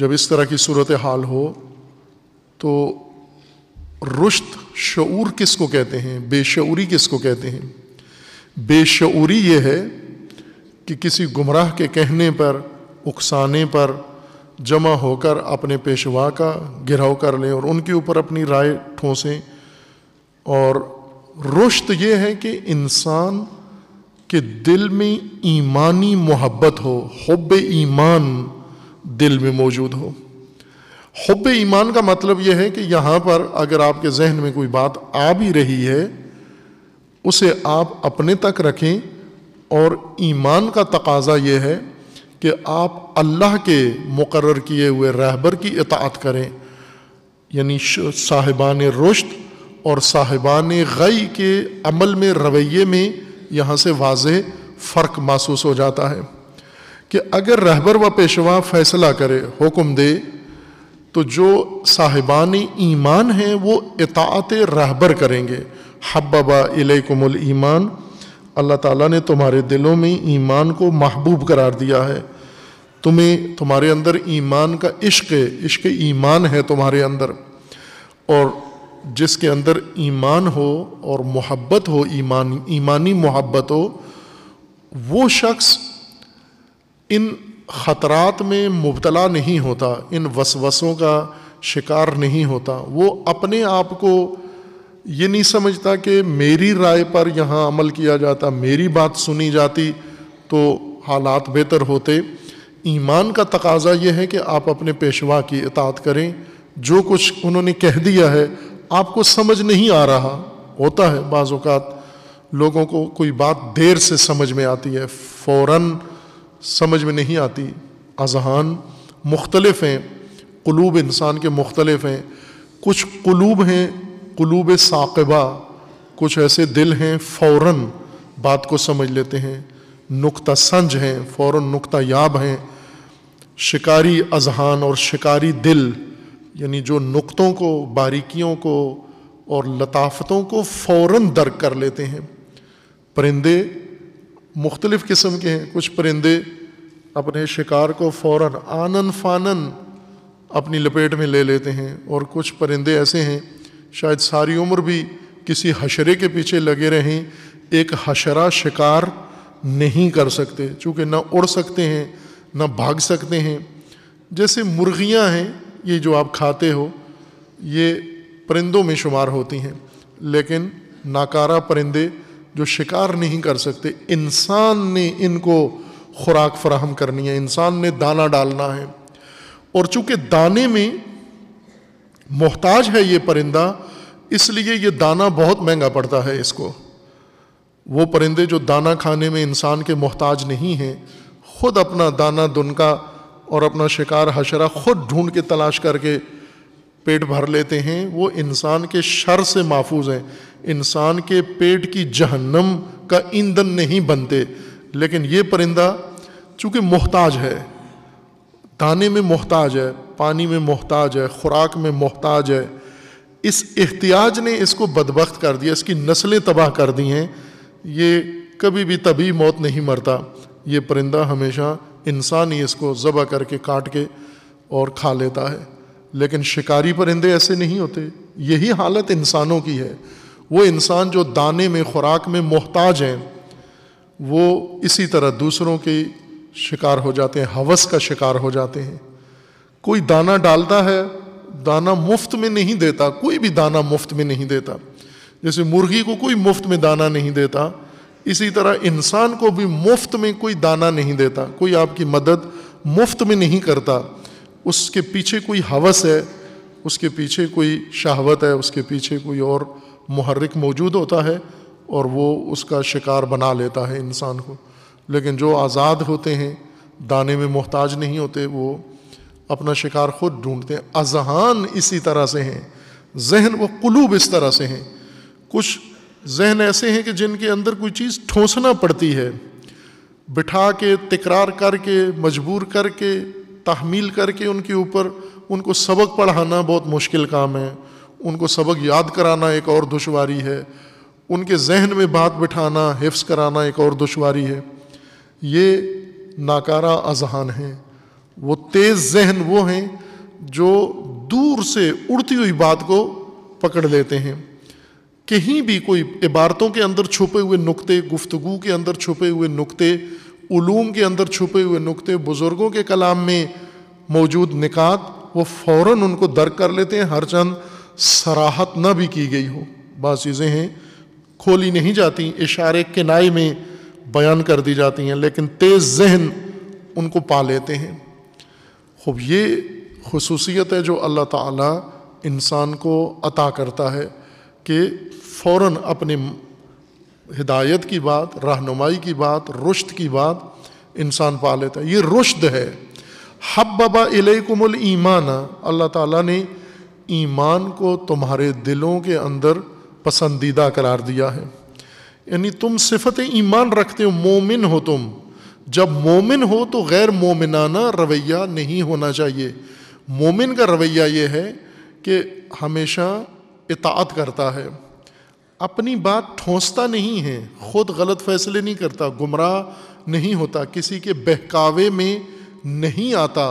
जब इस तरह की सूरत हाल हो तो रुश्त शूर किस को कहते हैं बेशूरी को कहते हैं बेशूरी यह है कि किसी गुमराह के कहने पर उकसाने पर जमा होकर अपने पेशवा का घिराव कर लें और उनके ऊपर अपनी राय ठोसें और रुश्त यह है कि इंसान के दिल में ईमानी मोहब्बत हो हब ईमान दिल में मौजूद हो हब ईमान का मतलब यह है कि यहाँ पर अगर आपके जहन में कोई बात आ भी रही है उसे आप अपने तक रखें और ईमान का तकाजा यह है कि आप अल्लाह के मुकर किए हुए रहबर की इतात करें यानी साहिबान रुश्त और साहिबान गई के अमल में रवैये में यहाँ से वाज फ़र्क महसूस हो जाता है कि अगर रहबर व पेशवा फैसला करे हुक्म दे तो जो साहिबान ईमान हैं वो इतात रहबर करेंगे हब्बा इलेकुमुल ईमान अल्लाह ताला ने तुम्हारे दिलों में ईमान को महबूब करार दिया है तुम्हें तुम्हारे अंदर ईमान का इश्क है इश्क ईमान है तुम्हारे अंदर और जिसके अंदर ईमान हो और मोहब्बत हो ईमान ईमानी मोहब्बत हो वो शख्स इन ख़तरात में मुबतला नहीं होता इन वसवसों का शिकार नहीं होता वो अपने आप को ये नहीं समझता कि मेरी राय पर यहाँ अमल किया जाता मेरी बात सुनी जाती तो हालात बेहतर होते ईमान का तकाजा यह है कि आप अपने पेशवा की इतात करें जो कुछ उन्होंने कह दिया है आपको समझ नहीं आ रहा होता है बाज़ात लोगों को कोई बात देर से समझ में आती है फ़ौरन समझ में नहीं आती अजहान मुख्तलफ हैं क़लूब इंसान के मुख्तलफ हैं कुछ क़लूब हैं क़लूब साकबा कुछ ऐसे दिल हैं फ़ौर बात को समझ लेते हैं नुक्ता संज हैं फ़ौर नुक्ता याब हैं शिकारी अजहान और शिकारी दिल यानी जो नुक्तों को बारीकियों को और लताफ़तों को फ़ौर दर्क कर लेते हैं परिंदे मुख्तलिफ़ किस्म के हैं कुछ परिंदे अपने शिकार को फ़ौर आनन फ़ानन अपनी लपेट में ले लेते हैं और कुछ परिंदे ऐसे हैं शायद सारी उम्र भी किसी हशरे के पीछे लगे रहें एक हशरा शिकार नहीं कर सकते चूँकि ना उड़ सकते हैं ना भाग सकते हैं जैसे मुर्गियाँ हैं ये जो आप खाते हो ये परिंदों में शुमार होती हैं लेकिन नाकारा परिंदे जो शिकार नहीं कर सकते इंसान ने इनको खुराक फराहम करनी है इंसान ने दाना डालना है और चूंकि दाने में मोहताज है ये परिंदा इसलिए ये दाना बहुत महंगा पड़ता है इसको वो परिंदे जो दाना खाने में इंसान के मोहताज नहीं हैं खुद अपना दाना दुनका और अपना शिकार हशरा खुद ढूंढ के तलाश करके पेट भर लेते हैं वो इंसान के शर से महफूज हैं इंसान के पेट की जहन्नम का ईंधन नहीं बनते लेकिन ये परिंदा चूँकि मोहताज है दाने में मोहताज है पानी में मोहताज है ख़ुराक में मोहताज है इस एहतियाज ने इसको बदबख्त कर दिया इसकी नस्लें तबाह कर दी हैं ये कभी भी तभी मौत नहीं मरता ये परिंदा हमेशा इंसान ही इसको ज़बह करके काट के और खा लेता है लेकिन शिकारी परिंदे ऐसे नहीं होते यही हालत इंसानों की है वो इंसान जो दाने में खुराक में मोहताज हैं वो इसी तरह दूसरों के शिकार हो जाते हैं हवस का शिकार हो जाते हैं कोई दाना डालता है दाना मुफ्त में नहीं देता कोई भी दाना मुफ्त में नहीं देता जैसे मुर्गी को कोई मुफ्त में दाना नहीं देता इसी तरह इंसान को भी मुफ्त में कोई दाना नहीं देता कोई आपकी मदद मुफ्त में नहीं करता उसके पीछे कोई हवस है उसके पीछे कोई शहावत है उसके पीछे कोई और मुहर्रिक मौजूद होता है और वो उसका शिकार बना लेता है इंसान को लेकिन जो आज़ाद होते हैं दाने में मोहताज नहीं होते वो अपना शिकार खुद ढूंढते हैं अजहान इसी तरह से हैं जहन व कुलूब इस तरह से हैं कुछ जहन ऐसे हैं कि जिनके अंदर कोई चीज़ ठोसना पड़ती है बिठा के तकरार करके मजबूर करके तहमील करके उनके ऊपर उनको सबक पढ़ाना बहुत मुश्किल काम है उनको सबक याद कराना एक और दुशारी है उनके जहन में बात बिठाना हिफ्स कराना एक और दुशारी है ये नाकारा अजहान हैं वो तेज़ जहन वो हैं जो दूर से उड़ती हुई बात को पकड़ लेते हैं कहीं भी कोई इबारतों के अंदर छुपे हुए नुक्ते गुफ्तगु के अंदर छुपे हुए नुक्ते ूम के अंदर छुपे हुए नुक्ते बुज़ुर्गों के कलाम में मौजूद निकात वो फ़ौर उनको दर्क कर लेते हैं हर चंद सराहत न भी की गई हो बात चीज़ें हैं खोली नहीं जाती इशारे किनाए में बयान कर दी जाती हैं लेकिन तेज़ जहन उनको पा लेते हैं खूब ये खसूसियत है जो अल्लाह ताला इंसान को अता करता है कि फ़ौर अपने हिदायत की बात रहनुमाई की बात रुश्त की बात इंसान पा लेता है ये रुश्त है हब्बा इलेकुमुल ईमान अल्लाह ताला ने ईमान को तुम्हारे दिलों के अंदर पसंदीदा करार दिया है यानी तुम सिफत ईमान रखते हो मोमिन हो तुम जब मोमिन हो तो गैर मोमिनाना रवैया नहीं होना चाहिए मोमिन का रवैया ये है कि हमेशा इतात करता है अपनी बात ठोंसता नहीं है ख़ुद गलत फैसले नहीं करता गुमराह नहीं होता किसी के बहकावे में नहीं आता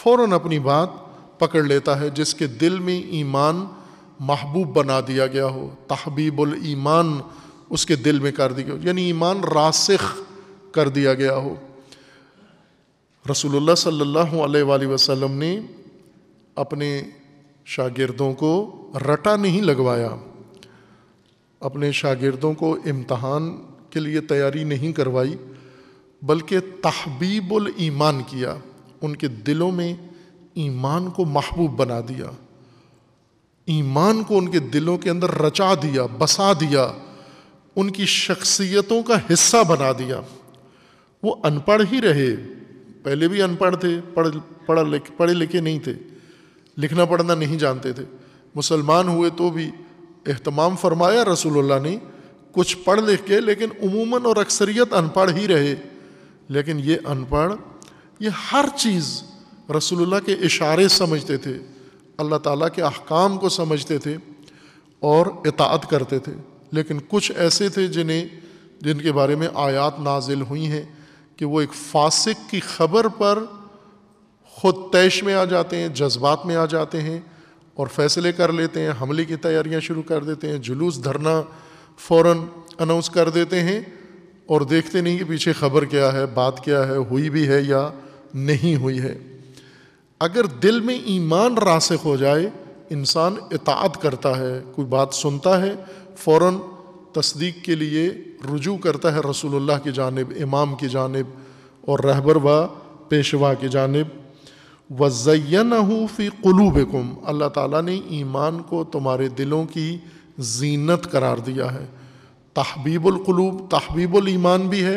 फ़ौर अपनी बात पकड़ लेता है जिसके दिल में ईमान महबूब बना दिया गया हो तहबीबुल ईमान उसके दिल में कर दिया हो यानी ईमान रासिख कर दिया गया हो रसूलुल्लाह सल्लल्लाहु अलैहि वसल्लम ने अपने शागिर्दों को रटा नहीं लगवाया अपने शागिर्दों को इम्तहान के लिए तैयारी नहीं करवाई बल्कि तहबीबुल ईमान किया उनके दिलों में ईमान को महबूब बना दिया ईमान को उनके दिलों के अंदर रचा दिया बसा दिया उनकी शख्सियतों का हिस्सा बना दिया वो अनपढ़ ही रहे पहले भी अनपढ़ थे पढ़ पढ़ लिख पढ़े लिखे नहीं थे लिखना पढ़ना नहीं जानते थे मुसलमान हुए तो भी एहतमाम फरमाया रसूलुल्लाह ने कुछ पढ़ लिख के लेकिन उमूमन और अक्सरियत अनपढ़ ही रहे लेकिन ये अनपढ़ ये हर चीज़ रसोल्ला के इशारे समझते थे अल्लाह ताला के अहकाम को समझते थे और इतात करते थे लेकिन कुछ ऐसे थे जिन्हें जिनके बारे में आयात नाजिल हुई हैं कि वो एक फासिक की खबर पर ख़ुद तैश में आ जाते हैं जज्बात में आ जाते हैं और फैसले कर लेते हैं हमले की तैयारियां शुरू कर देते हैं जुलूस धरना फ़ौर अनाउंस कर देते हैं और देखते नहीं कि पीछे खबर क्या है बात क्या है हुई भी है या नहीं हुई है अगर दिल में ईमान रासिक हो जाए इंसान इतात करता है कोई बात सुनता है फ़ौर तस्दीक के लिए रुजू करता है रसूलुल्लाह की जानब इमाम की जानब और रहबर व पेशवा की जानब वज़ैन फ़ी कलूबकुम अल्लाह ताला ने ईमान को तुम्हारे दिलों की जीनत करार दिया है तहबीबुलकलूब तहबीबुल ईमान भी है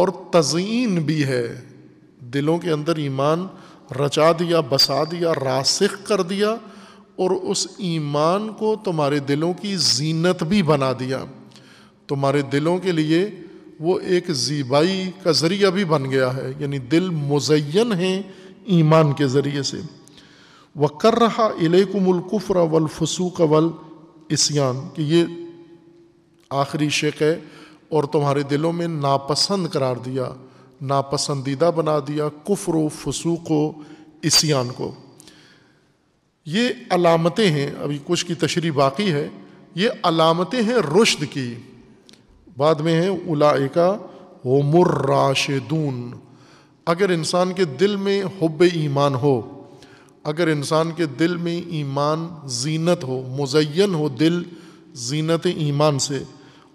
और तज़ीन भी है दिलों के अंदर ईमान रचा दिया बसा दिया रासिख कर दिया और उस ईमान को तुम्हारे दिलों की जीनत भी बना दिया तुम्हारे दिलों के लिए वो एक जीबाई का ज़रिया भी बन गया है यानी दिल मुजैन है ईमान के ज़रिए से व कर रहा इलेकुमकुफ़र वलफसूक वल इसयान कि ये आखिरी शेक है और तुम्हारे दिलों में नापसंद करार दिया नापसंदीदा बना दिया कुफ्र फसूक इसियान को ये अलामतें हैं अभी कुछ की तशरी बाकी है ये अलामतें हैं रुश्द की बाद में है उलाइका होमुर राशिदून अगर इंसान के दिल में हब ईमान हो अगर इंसान के दिल में ईमान जीनत हो मुजैन हो दिल जीनत ईमान से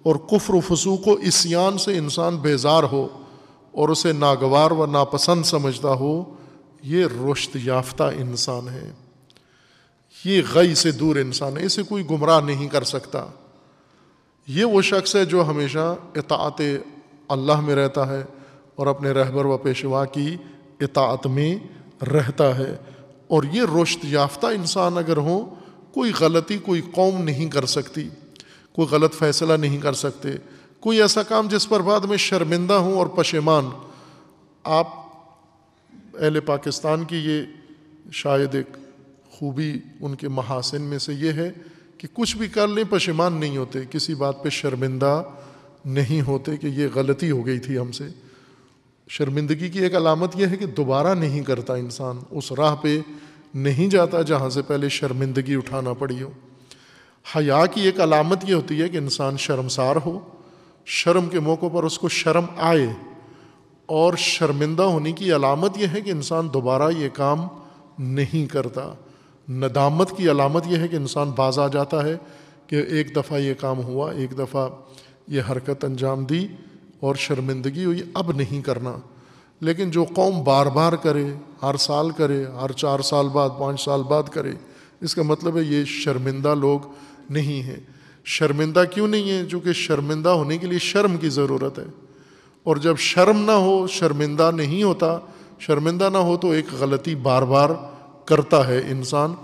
और कुफ्र फसूक इसयान से इंसान बेजार हो और उसे नागवार व नापसंद समझता हो ये रोश्त याफ्ता इंसान है ये गई से दूर इंसान है इसे कोई गुमराह नहीं कर सकता ये वो शख्स है जो हमेशा इतात अल्लाह में रहता है और अपने रहबर व पेशवा की इतात में रहता है और ये रोश्त याफ्ता इंसान अगर हो कोई गलती कोई कौम नहीं कर सकती कोई गलत फैसला नहीं कर सकते कोई ऐसा काम जिस पर बाद में शर्मिंदा हूँ और पशेमान आप अहल पाकिस्तान की ये शायद एक खूबी उनके महासिन में से ये है कि कुछ भी कर लें पशेमान नहीं होते किसी बात पे शर्मिंदा नहीं होते कि ये गलती हो गई थी हमसे शर्मिंदगी की एक अलामत यह है कि दोबारा नहीं करता इंसान उस राह पे नहीं जाता जहाँ से पहले शर्मिंदगी उठाना पड़ी हो हया की एक अलामत ये होती है कि इंसान शर्मसार हो शर्म के मौक़ों पर उसको शर्म आए और शर्मिंदा होने की अलामत यह है कि इंसान दोबारा ये काम नहीं करता नदामत की अलामत यह है कि इंसान बाज आ जाता है कि एक दफ़ा ये काम हुआ एक दफ़ा ये हरकत अंजाम दी और शर्मिंदगी हुई अब नहीं करना लेकिन जो कौम बार बार करे हर साल करे हर चार साल बाद पाँच साल बाद करे इसका मतलब है ये शर्मिंदा लोग नहीं हैं शर्मिंदा क्यों नहीं है जो कि शर्मिंदा होने के लिए शर्म की ज़रूरत है और जब शर्म ना हो शर्मिंदा नहीं होता शर्मिंदा ना हो तो एक गलती बार बार करता है इंसान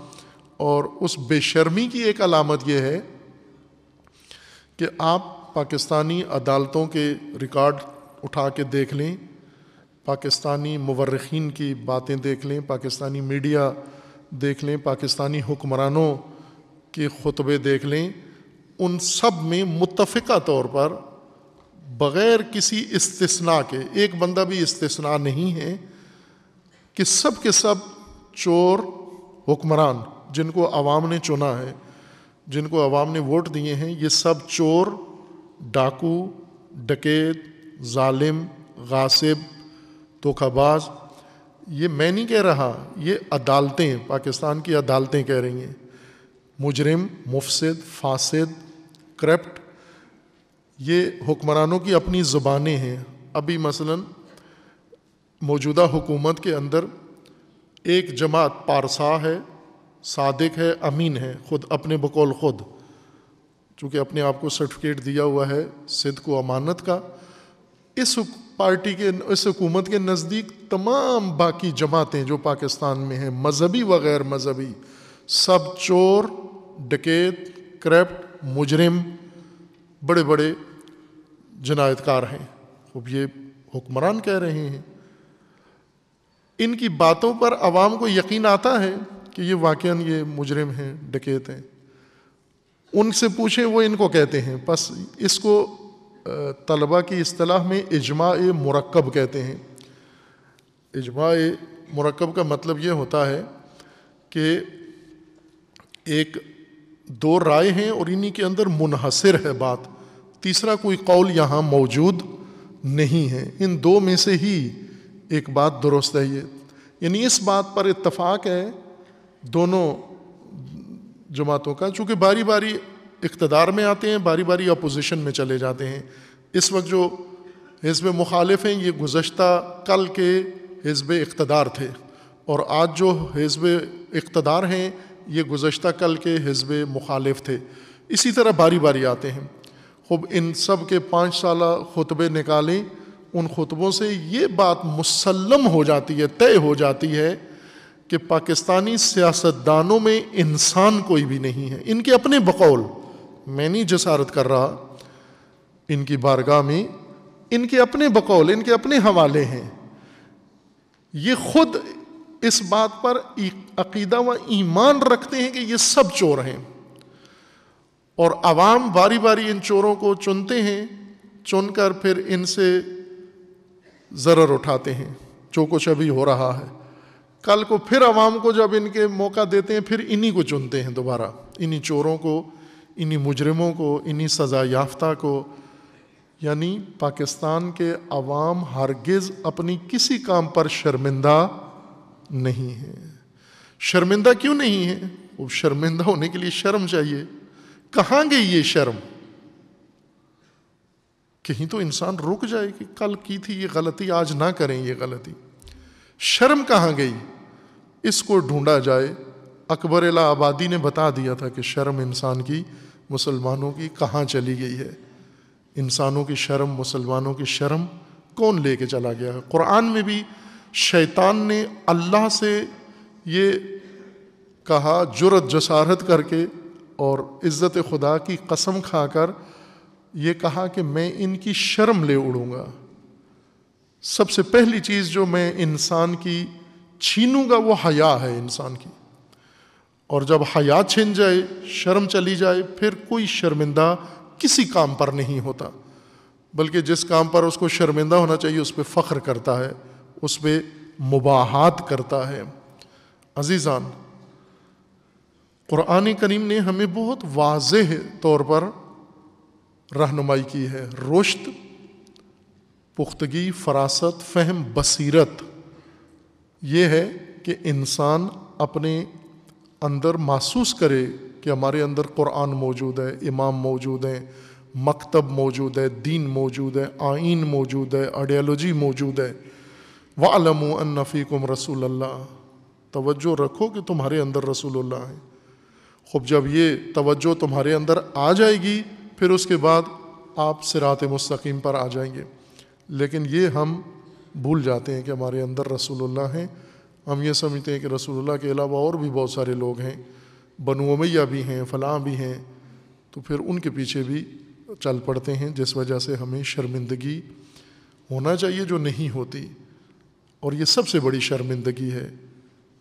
और उस बेशर्मी की एक अलामत यह है कि आप पाकिस्तानी अदालतों के रिकॉर्ड उठा के देख लें पाकिस्तानी मवर्रखीन की बातें देख लें पाकिस्तानी मीडिया देख लें पाकिस्तानी हुक्मरानों के खुतबे देख लें उन सब में मुतफ़ा तौर पर बग़ैर किसी इस्तना के एक बंदा भी इस्तना नहीं है कि सब के सब चोर हुक्मरान जिनको अवाम ने चुना है जिनको अवाम ने वोट दिए हैं ये सब चोर डाकू डकेत ालिम गासिब धोखाबाज ये मैं नहीं कह रहा ये अदालतें पाकिस्तान की अदालतें कह रही हैं मुजरम मुफसद फासद करप्ट ये हुक्मरानों की अपनी ज़ुबानें हैं अभी मसलन मौजूदा हुकूमत के अंदर एक जमात पारसा है सादिक है अमीन है ख़ुद अपने बकौल ख़ुद चूँकि अपने आप को सर्टिफिकेट दिया हुआ है सिद्ध को अमानत का इस पार्टी के इस हुकूमत के नज़दीक तमाम बाकी जमातें जो पाकिस्तान में हैं मजहबी वगैरह मजहबी सब चोर डकेत करप्ट मुजरिम बड़े बड़े जनायतकार हैं अब ये हुक्मरान कह रहे हैं इनकी बातों पर आवाम को यकीन आता है कि ये वाकयान ये मुजरिम हैं डकैत हैं उनसे पूछें वो इनको कहते हैं बस इसको तलबा की अतलाह में इजमा मरकब कहते हैं इजमा मरकब का मतलब ये होता है कि एक दो राय हैं और इन्हीं के अंदर मुनहसर है बात तीसरा कोई कौल यहाँ मौजूद नहीं है इन दो में से ही एक बात दुरुस्त है ये यानी इस बात पर इतफ़ाक है दोनों जमातों का चूँकि बारी बारी इकतदार में आते हैं बारी बारी अपोजिशन में चले जाते हैं इस वक्त जो हिजब मुखालिफ हैं ये गुज्त कल के हिजब इकतदार थे और आज जो हिजब इकतदार हैं ये गुज्त कल के हिजब मुखालिफ थे इसी तरह बारी बारी आते हैं खूब इन सब के पाँच साल खुतबे निकाले उन खुतबों से ये बात मुसलम हो जाती है तय हो जाती है कि पाकिस्तानी सियासतदानों में इंसान कोई भी नहीं है इनके अपने बकौल मैं नहीं जसारत कर रहा इनकी बारगाह में इनके अपने बकौल इनके अपने हवाले हैं ये खुद इस बात पर अकीदा व ईमान रखते हैं कि ये सब चोर हैं और आवाम बारी बारी इन चोरों को चुनते हैं चुनकर फिर इनसे जर्र उठाते हैं जो कुछ अभी हो रहा है कल को फिर आवाम को जब इनके मौका देते हैं फिर इन्हीं को चुनते हैं दोबारा इन्हीं चोरों को इन्हीं मुजरमों को इन्हीं सज़ा याफ्ता को यानी पाकिस्तान के अवाम हरगिज़ अपनी किसी काम पर शर्मिंदा नहीं है शर्मिंदा क्यों नहीं है वो शर्मिंदा होने के लिए शर्म चाहिए कहाँ गई ये शर्म कहीं तो इंसान रुक जाए कि कल की थी ये गलती आज ना करें ये गलती शर्म कहाँ गई इसको ढूंढा जाए अकबर आबादी ने बता दिया था कि शर्म इंसान की मुसलमानों की कहाँ चली गई है इंसानों की शर्म मुसलमानों की शर्म कौन लेके चला गया है कुरान में भी शैतान ने अल्लाह से ये कहा जुरत जसारत करके और इज़्ज़त खुदा की कसम खाकर ये कहा कि मैं इनकी शर्म ले उड़ूँगा सबसे पहली चीज़ जो मैं इंसान की छीनूँगा वो हया है इंसान की और जब हया छिन जाए शर्म चली जाए फिर कोई शर्मिंदा किसी काम पर नहीं होता बल्कि जिस काम पर उसको शर्मिंदा होना चाहिए उस पर फ़ख्र करता है उस पर मुबाहत करता है अजीज़ान क़ुरान करीम ने हमें बहुत वाज तौर पर रहनुमाई की है रोश्त पुख्तगी फरासत फहम बसीरत ये है कि इंसान अपने अंदर महसूस करे कि हमारे अंदर क़ुरान मौजूद है इमाम मौजूद हैं मकतब मौजूद है दीन मौजूद है आइन मौजूद है आइडियालॉजी मौजूद है वालमू अन्ना फ़ीकुम रसूल तवज्जो रखो कि तुम्हारे अंदर रसूल है खूब जब ये तवज्जो तुम्हारे अंदर आ जाएगी फिर उसके बाद आप सिरात मुस्तकीम पर आ जाएंगे लेकिन ये हम भूल जाते हैं कि हमारे अंदर रसूलुल्लाह हैं हम ये समझते हैं कि रसूलुल्लाह के अलावा और भी बहुत सारे लोग हैं बनु उमैया भी हैं फ़लाँ भी हैं तो फिर उनके पीछे भी चल पड़ते हैं जिस वजह से हमें शर्मिंदगी होना चाहिए जो नहीं होती और ये सबसे बड़ी शर्मिंदगी है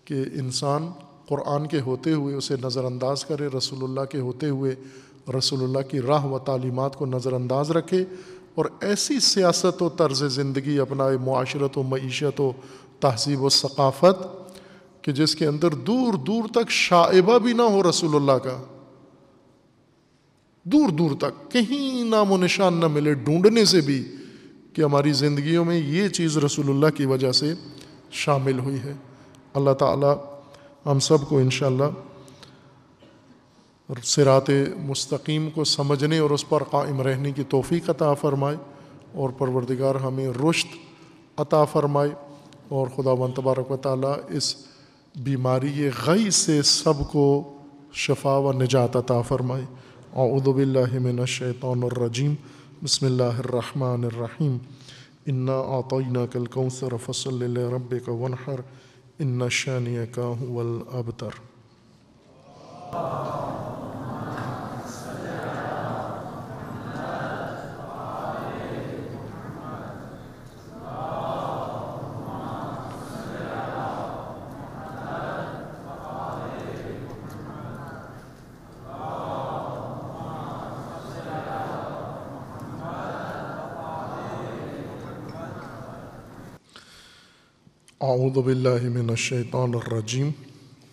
कि इंसान क़ुरान के होते हुए उसे नज़रअंदाज करे रसूलुल्लाह के होते हुए रसूलुल्लाह की राह व तालीमत को नज़रअंदाज रखे और ऐसी सियासत व तर्ज़ ज़िंदगी अपनाए माशरत व मीशत व तहजीब व सकाफ़त कि जिसके अंदर दूर दूर तक शाइबा भी ना हो रसूलुल्लाह का दूर दूर तक कहीं नामो निशान ना मिले ढूंढने से भी कि हमारी ज़िंदगियों में ये चीज़ रसूलुल्लाह की वजह से शामिल हुई है अल्लाह ताला हम सब को इन सिरात मुस्तकीम को समझने और उस पर कायम रहने की तोफ़ी अता फ़रमाए और परवरदिगार हमें रुश्त अता फ़रमाए और खुदा बन तबारक वाली इस बीमारी गई से सब को शफा व निजात अता फ़रमाए अदबिल्लिमिनशैतरजीम बसमीम इन्ना आतना कल कौसर फसल रब का वनहर इन्ना शानिया का वल अबतर أعوذ بالله من الشيطان الرجيم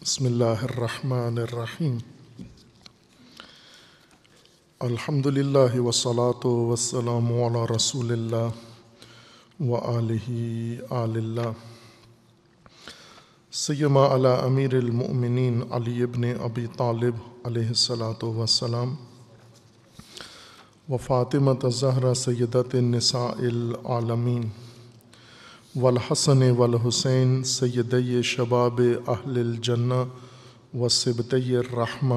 بسم الله الرحمن الرحيم الحمد لله والصلاة والسلام على رسول الله وآله آل الله سيما على أمير المؤمنين علي بن أبي طالب عليه الصلاة والسلام وفاطمة الزهرة سيدة النساء العالمين वलहसन वलहुसैन सैद शबाब अहलजन्न वसबतरहम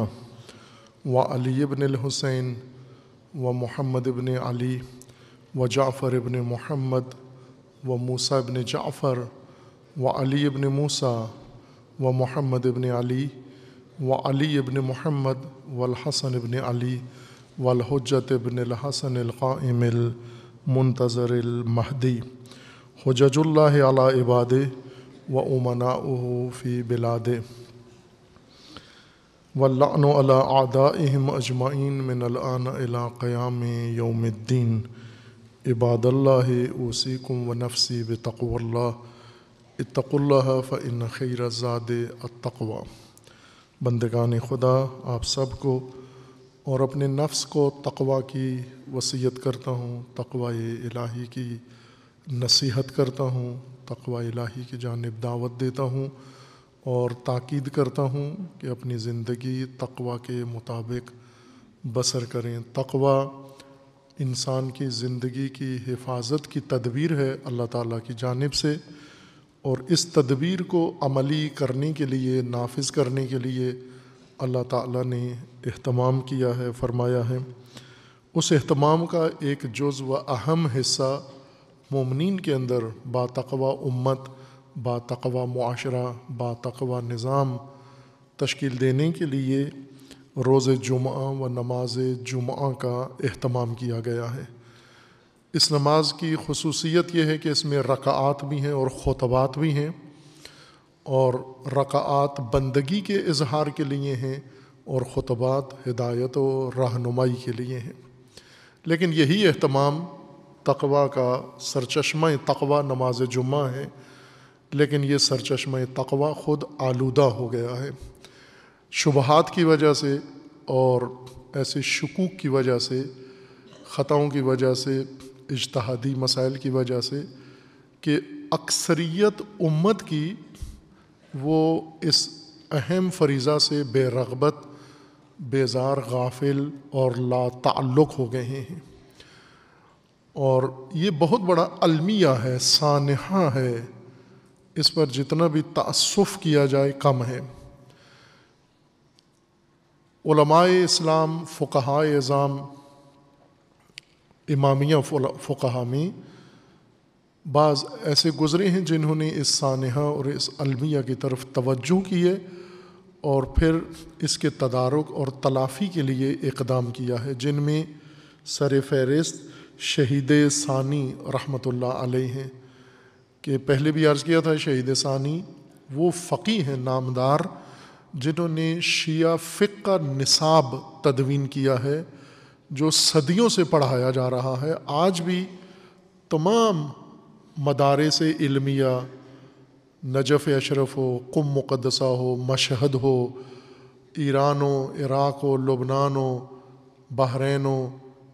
व अली इबनहुसैन व महमद इबन अली व जाफ़र इबन महमद व मूसा इबन जाफ़र व अली इबन मूसा व महमद इबन अली व अली इबन महमद वलहसन इबन अली वलहजत इबन हसन अलक़ाम मुंतज़र महदी हजजुल्ला अला इबाद व उमना फ़ी बिलाद वल्लान अला आदा अहम अजमाइन मिनलान अला क़याम योमद्दीन इबादल्ला ओसीकुम व नफसी बतकवल्ला इतकुल्ला फ़िन खैर ज़ाद अतवा बंदगान खुदा आप सबको और अपने नफ्स को तकवा की वसीयत करता हूँ तकवा इलाही की नसीहत करता हूँ तकवा इलाही की जानब दावत देता हूँ और ताक़द करता हूँ कि अपनी ज़िंदगी तकवा के मुताबिक बसर करें तकवा इंसान की ज़िंदगी की हिफाजत की तदबीर है अल्लाह ताला की जानब से और इस तदबीर को अमली करने के लिए नाफिज करने के लिए अल्लाह ताला ने अहतमाम किया है फरमाया है उस अहतमाम का एक जुज़ व अहम हिस्सा ममिन के अंदर बातवा उम्मत बातवा माशरा बातवा निज़ाम तश्कील देने के लिए रोज़ जुम्आ व नमाज जुम्आ का अहतमाम किया गया है इस नमाज की खसूसियत यह है कि इसमें रकात भी हैं और ख़ुतबात भी हैं और रकात बंदगी के इजहार के लिए हैं और ख़ुतबात हिदायत और रहनुमाई के लिए हैं लेकिन यही अहतमाम तकवा का सरचश्मा तकवा नमाज जुम्मा है लेकिन ये सरचश्मा तकवा ख़ुद आलूदा हो गया है शुबहत की वजह से और ऐसे शकूक की वजह से ख़ताओं की वजह से इजतहादी मसाइल की वजह से कि अक्सरियत उम्मत की वो इस अहम फरीज़ा से बेरगबत बेजार गाफिल और ला तल्लुक़ हो गए हैं और ये बहुत बड़ा अलमिया है सानहा है इस पर जितना भी तसफ़ किया जाए कम है उलमाए इस्लाम फ़ुकहा एजाम इमामिया फ़ुकहा में बाज़ ऐसे गुज़रे हैं जिन्होंने इस सानहा और इस अलमिया की तरफ तवज्जो की है और फिर इसके तदारक और तलाफ़ी के लिए इकदाम किया है जिनमें सर फहरिस्त शहीद सानी रहमतुल्लाह अलैह हैं कि पहले भी अर्ज़ किया था शहीद सानी वो फ़की हैं नामदार जिन्होंने शिया फ़िक का निसाब तदवीन किया है जो सदियों से पढ़ाया जा रहा है आज भी तमाम मदारे से इलमिया नजफ़ अशरफ हो कुम मुक़दसा हो मशहद हो ईरान हो इराक़ हो लुबनान हो बहरेन हो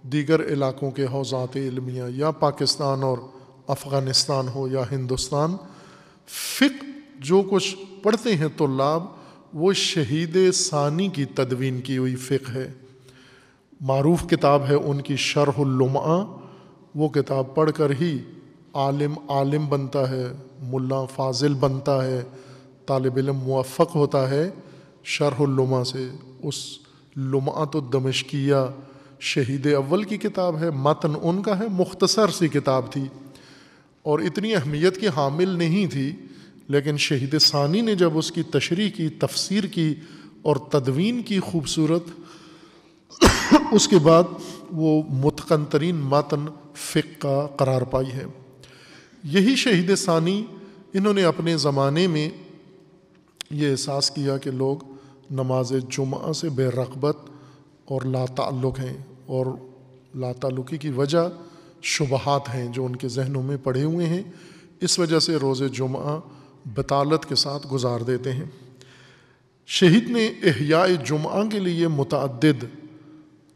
दीगर इलाकों के हौजात इलमिया या पाकिस्तान और अफ़गानिस्तान हो या हिंदुस्तान फ़िक जो कुछ पढ़ते हैं तो लाभ वो शहीद सानी की तदवीन की हुई फ़िक है मरूफ किताब है उनकी शरहुल्लुमा वो किताब पढ़ कर ही आलिम आलिम बनता है मुल्ला फाजिल बनता है तालब इलम मुफ़ होता है शरहुल्लुमा से उस लुमा तो दमशकिया शहीद अव्वल की किताब है मतन उनका है मुख्तसर सी किताब थी और इतनी अहमियत की हामिल नहीं थी लेकिन शहीद सानी ने जब उसकी तशरी की तफसीर की और तदवीन की खूबसूरत उसके बाद वो मुतकन तरीन मतन फ़िक का करार पाई है यही शहीद सानी इन्होंने अपने ज़माने में ये एहसास किया कि लोग नमाज जुमा से बेरगबत और लातल्लुक़ हैं और लातल्लुक़ी की वजह शुबहत हैं जो उनके जहनों में पड़े हुए हैं इस वजह से रोज़ जुम्मा बतालत के साथ गुजार देते हैं शहीद ने अहिया जुमा के लिए मतद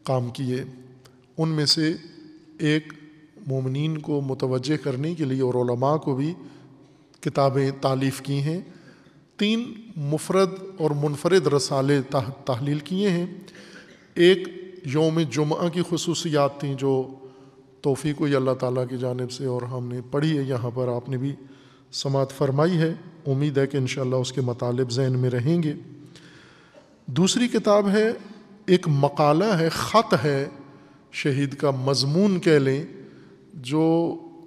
काम किए उनमें से एक ममिन को मुतवजह करने के लिए और को भी किताबें तालीफ़ की हैं तीन मुफरद और मुनफरद रसाले तह तहलील किए हैं एक योम जुमा की खसूसियात थी जो तोफ़ी को अल्लाह ताला की जानब से और हमने पढ़ी है यहाँ पर आपने भी समात फरमाई है उम्मीद है कि इन उसके मतलब जहन में रहेंगे दूसरी किताब है एक मकाला है ख़त है शहीद का मजमून कह लें जो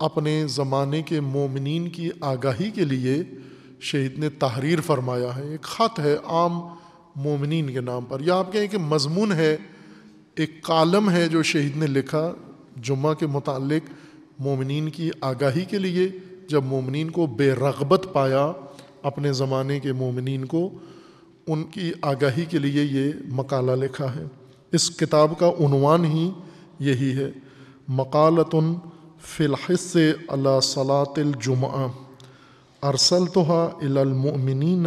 अपने ज़माने के मोमिन की आगाही के लिए शहीद ने तहरीर फरमाया है एक ख़त है आम मोमिन के नाम पर या आप कहें कि मजमून है एक कालम है जो शहीद ने लिखा जुम्मा के मुतक मोमिन की आगाही के लिए जब मोमिन को बेरगबत पाया अपने ज़माने के मोमिन को उनकी आगाही के लिए ये मकाला लिखा है इस किताब का उनवान ही यही है मकालतन फ़िलहस अला सलातिल जुम्मा अरसल तो इलमिन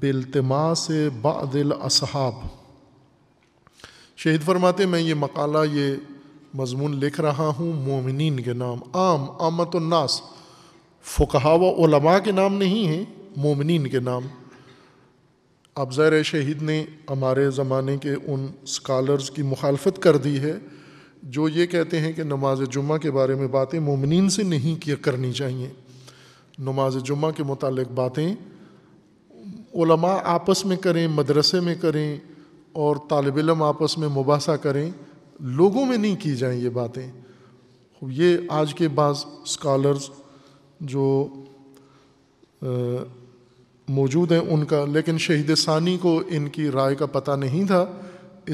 बिल्तमा से बादिल असहाब शहीद फरमाते मैं ये मकाला ये मजमून लिख रहा हूँ मोमिन के नाम आम आमतनास फ़ुकहा के नाम नहीं हैं मोमिन के नाम अब ज़ैर शहीद ने हमारे ज़माने के उन स्कॉलर्स की मुखालफत कर दी है जो ये कहते हैं कि नमाज जुम्मा के बारे में बातें मोमिन से नहीं किया करनी चाहिए नमाज जुम्मा के मुतल बातें उलमा आपस में करें मदरसे में करें और तालब इलम आपस में मुबासा करें लोगों में नहीं की जाएँ ये बातें ये आज के बाद स्कॉलर्स जो मौजूद हैं उनका लेकिन शहीद सानी को इनकी राय का पता नहीं था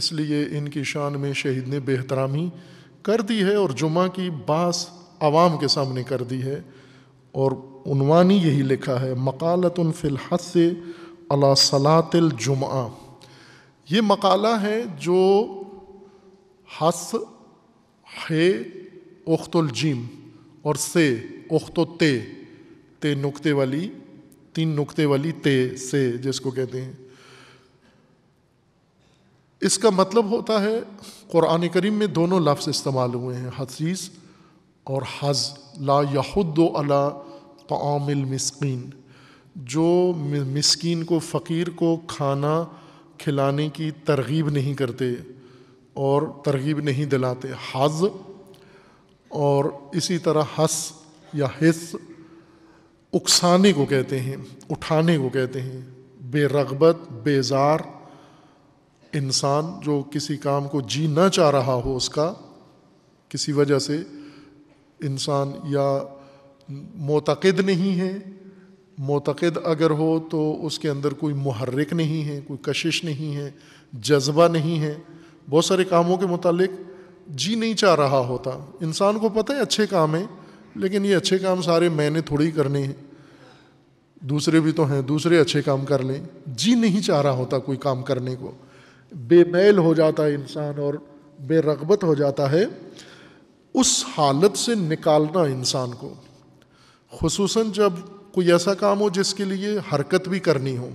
इसलिए इनकी शान में शहीद ने बेहतरामी कर दी है और जुमा की बास आवाम के सामने कर दी है और उनवानी यही लिखा है मकालत फ़िलहस अला सलातिल जुमा ये मकाला है जो हस हे उख्तुलजीम और से उख्तो ते ते नुक्ते वाली तीन नुक्ते वाली ते से जिसको कहते हैं इसका मतलब होता है क़ुरान करीम में दोनों लफ्ज़ इस्तेमाल हुए हैं हसीस और हज ला यहद अला तामिल मिसकीन जो मिसकीन को फ़कीर को खाना खिलाने की तरगीब नहीं करते और तरगीब नहीं दिलाते हज और इसी तरह हस या हिस उकसाने को कहते हैं उठाने को कहते हैं बेरगबत बेजार इंसान जो किसी काम को जी ना चाह रहा हो उसका किसी वजह से इंसान या मोतकद नहीं है मोतक़द अगर हो तो उसके अंदर कोई मुहरक नहीं है कोई कशिश नहीं है जज्बा नहीं है बहुत सारे कामों के मुतालिक जी नहीं चाह रहा होता इंसान को पता है अच्छे काम हैं लेकिन ये अच्छे काम सारे मैंने थोड़े ही करने हैं दूसरे भी तो हैं दूसरे अच्छे काम कर लें जी नहीं चाह रहा होता कोई काम करने को बेबैल हो जाता है इंसान और बेरगबत हो जाता है उस हालत से निकालना इंसान को खसूस जब कोई ऐसा काम हो जिसके लिए हरकत भी करनी हो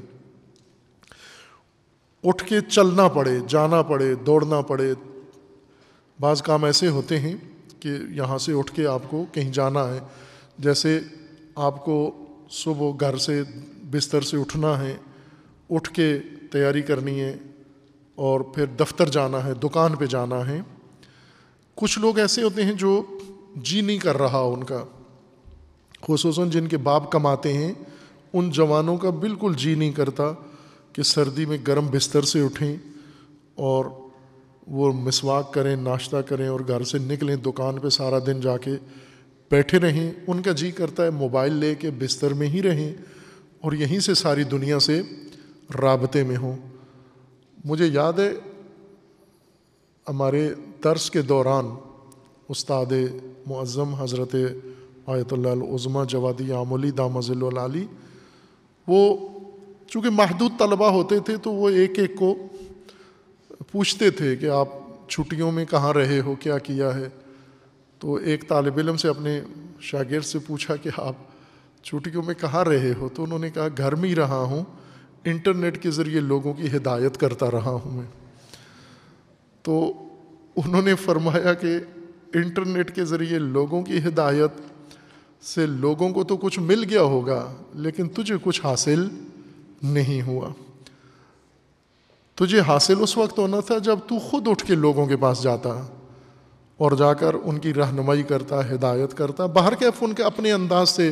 उठ के चलना पड़े जाना पड़े दौड़ना पड़े बाज़ काम ऐसे होते हैं कि यहाँ से उठ के आपको कहीं जाना है जैसे आपको सुबह घर से बिस्तर से उठना है उठ के तैयारी करनी है और फिर दफ्तर जाना है दुकान पे जाना है कुछ लोग ऐसे होते हैं जो जी नहीं कर रहा उनका खसूस जिनके बाप कमाते हैं उन जवानों का बिल्कुल जी नहीं करता कि सर्दी में गर्म बिस्तर से उठें और वो मिसवाक करें नाश्ता करें और घर से निकलें दुकान पे सारा दिन जाके बैठे रहें उनका जी करता है मोबाइल ले के बिस्तर में ही रहें और यहीं से सारी दुनिया से रबते में हों मुझे याद है हमारे तर्स के दौरान उस्ताद मज़म हज़रत उज़मा जवादी आमली दामज़िलाली वो चूँकि महदूद तलबा होते थे तो वो एक एक को पूछते थे कि आप छुट्टियों में कहाँ रहे हो क्या किया है तो एक तालब इलम से अपने शागिर्द से पूछा कि आप छुट्टियों में कहाँ रहे हो तो उन्होंने कहा घर में ही रहा हूँ इंटरनेट के ज़रिए लोगों की हिदायत करता रहा हूँ मैं तो उन्होंने फरमाया कि इंटरनेट के ज़रिए लोगों की हिदायत से लोगों को तो कुछ मिल गया होगा लेकिन तुझे कुछ हासिल नहीं हुआ तुझे हासिल उस वक्त होना था जब तू खुद उठ के लोगों के पास जाता और जाकर उनकी रहनुमाई करता हिदायत करता बाहर के कैफ उनके अपने अंदाज से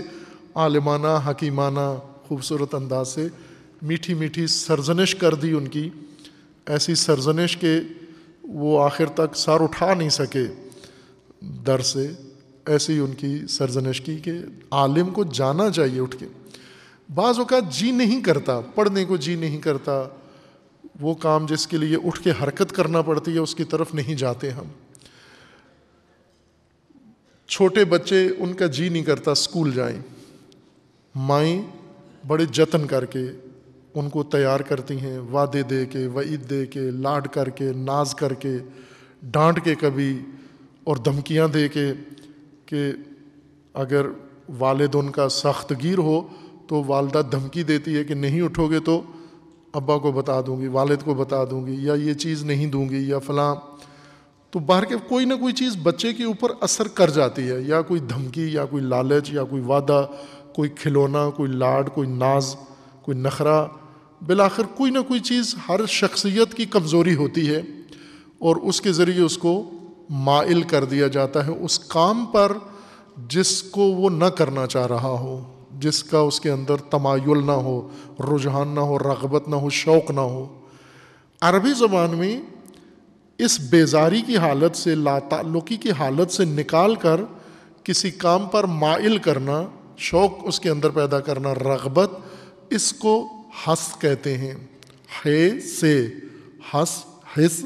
आलिमाना हकीमाना खूबसूरत अंदाज से मीठी मीठी सरजनिश कर दी उनकी ऐसी सरजनिश के वो आखिर तक सर उठा नहीं सके दर से ऐसी उनकी सरजनश की कि आलिम को जाना चाहिए उठ के बाज़ अवत जी नहीं करता पढ़ने को जी नहीं करता वो काम जिसके लिए उठ के हरकत करना पड़ती है उसकी तरफ नहीं जाते हम छोटे बच्चे उनका जी नहीं करता स्कूल जाए माए बड़े जतन करके उनको तैयार करती हैं वादे दे के वईद दे के लाड करके नाज करके डांट के कभी और धमकियाँ दे के कि अगर वालद उनका सख्त गिर हो तो वालदा धमकी देती है कि नहीं उठोगे तो अबा को बता दूँगी वालद को बता दूंगी या ये चीज़ नहीं दूँगी या फलां तो बाहर के कोई ना कोई चीज़ बच्चे के ऊपर असर कर जाती है या कोई धमकी या कोई लालच या कोई वादा कोई खिलौना कोई लाड कोई नाज कोई नखरा बिलाखिर कोई ना कोई चीज़ हर शख्सियत की कमज़ोरी होती है और उसके ज़रिए उसको माइल कर दिया जाता है उस काम पर जिसको वो न करना चाह रहा हो जिसका उसके अंदर तमायुल ना हो रुझान ना हो रगबत ना हो शौक़ ना हो अरबी ज़बान में इस बेजारी की हालत से लाताल्लुकी की हालत से निकाल कर किसी काम पर माइल करना शौक़ उसके अंदर पैदा करना रगबत इसको हस कहते हैं हे से हस हिस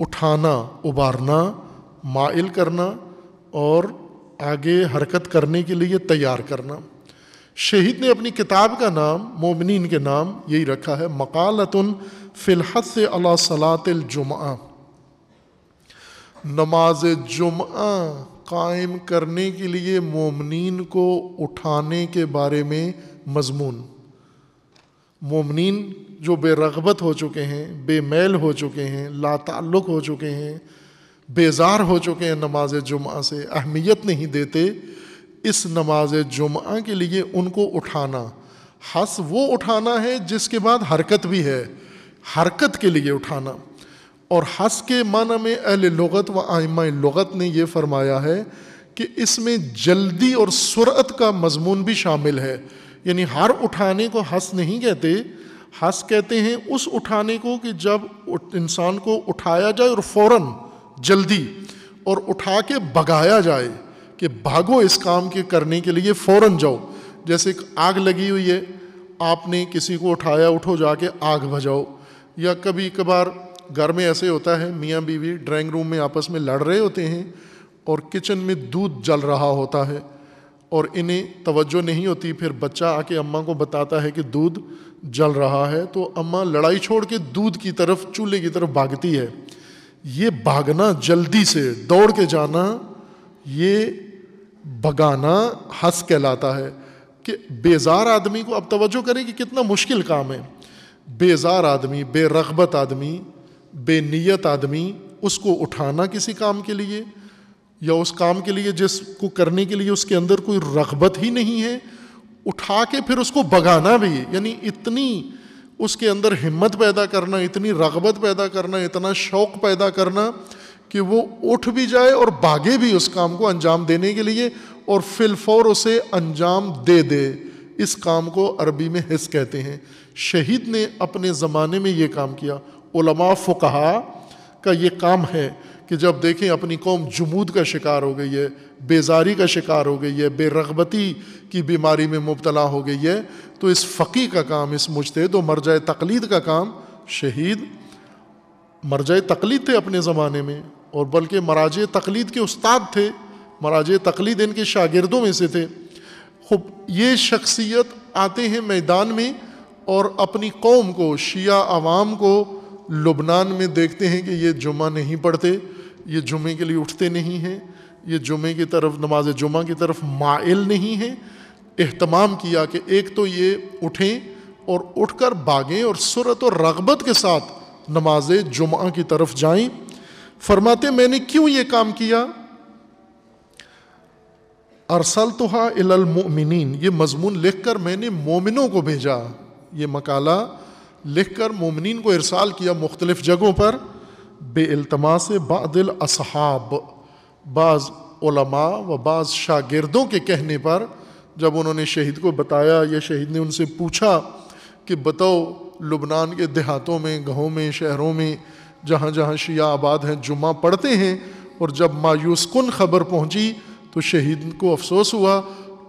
उठाना उबारना माइल करना और आगे हरकत करने के लिए तैयार करना शहीद ने अपनी किताब का नाम मोमिन के नाम यही रखा है मकालतन फ़िलहत से अला सलातिल जुमा नमाज जुमा कायम करने के लिए मोमिन को उठाने के बारे में मजमून मोमिन जो बेरगबत हो चुके हैं बेमैल हो चुके हैं लाताल्लुक़ हो चुके हैं बेजार हो चुके हैं नमाज जुम्मा से अहमियत नहीं देते इस नमाज जुम्मा के लिए उनको उठाना हस वो उठाना है जिसके बाद हरकत भी है हरकत के लिए उठाना और हस के माना में अहल लगत व आयमा लगत ने यह फरमाया है कि इसमें जल्दी और सुरत का मजमून भी शामिल है यानी हर उठाने को हस नहीं कहते हस कहते हैं उस उठाने को कि जब इंसान को उठाया जाए और फौरन जल्दी और उठा के भगाया जाए कि भागो इस काम के करने के लिए फौरन जाओ जैसे आग लगी हुई है आपने किसी को उठाया उठो जाके आग भजाओ या कभी कभार घर में ऐसे होता है मियाँ बीवी ड्राइंग रूम में आपस में लड़ रहे होते हैं और किचन में दूध जल रहा होता है और इन्हें तवज्जो नहीं होती फिर बच्चा आके अम्मा को बताता है कि दूध जल रहा है तो अम्मा लड़ाई छोड़ के दूध की तरफ चूल्हे की तरफ भागती है ये भागना जल्दी से दौड़ के जाना ये भगाना हंस कहलाता है कि बेजार आदमी को अब तवज्जो करें कि कितना मुश्किल काम है बेजार आदमी बेरगबत आदमी बेनीयत आदमी उसको उठाना किसी काम के लिए या उस काम के लिए जिसको करने के लिए उसके अंदर कोई रगबत ही नहीं है उठा के फिर उसको भगाना भी यानी इतनी उसके अंदर हिम्मत पैदा करना इतनी रगबत पैदा करना इतना शौक पैदा करना कि वो उठ भी जाए और भागे भी उस काम को अंजाम देने के लिए और फिलफौर उसे अंजाम दे दे इस काम को अरबी में हिस्स कहते हैं शहीद ने अपने ज़माने में ये काम किया उलमा फ़ुकहा का ये काम है कि जब देखें अपनी कौम जमूद का शिकार हो गई है बेजारी का शिकार हो गई है बेरगबती की बीमारी में मुबतला हो गई है तो इस फ़की का काम इस मुजतद और मरज तकलीद का काम शहीद मरज तकलीद थे अपने ज़माने में और बल्कि मराज तकलीद के उस्ताद थे मराज तकलीद इनके शागिरदों में से थे खूब ये शख्सियत आते हैं मैदान में और अपनी कौम को शिया आवाम को लुबनान में देखते हैं कि ये जुमा नहीं पढ़ते ये जुमे के लिए उठते नहीं हैं ये जुमे की तरफ नमाज जुमा की तरफ माइल नहीं हैं अहतमाम किया कि एक तो ये उठें और उठकर भागें और सुरत और रगबत के साथ नमाज जुमा की तरफ जाए फरमाते मैंने क्यों ये काम किया अरसल तोहा इलमिन ये मजमून लिख कर मैंने मोमिनों को भेजा ये मकाला लिख कर ममिन को इरसाल किया मुख्तलिफ जगहों पर बेअलतमास बादल असहाब बाज़ व बाज़ शागिर्दों के कहने पर जब उन्होंने शहीद को बताया या शहीद ने उनसे पूछा कि बताओ लुबनान के देहातों में गाँव में शहरों में जहाँ जहाँ शिया आबाद हैं जुमा पढ़ते हैं और जब मायूस कन खबर पहुँची तो शहीद को अफसोस हुआ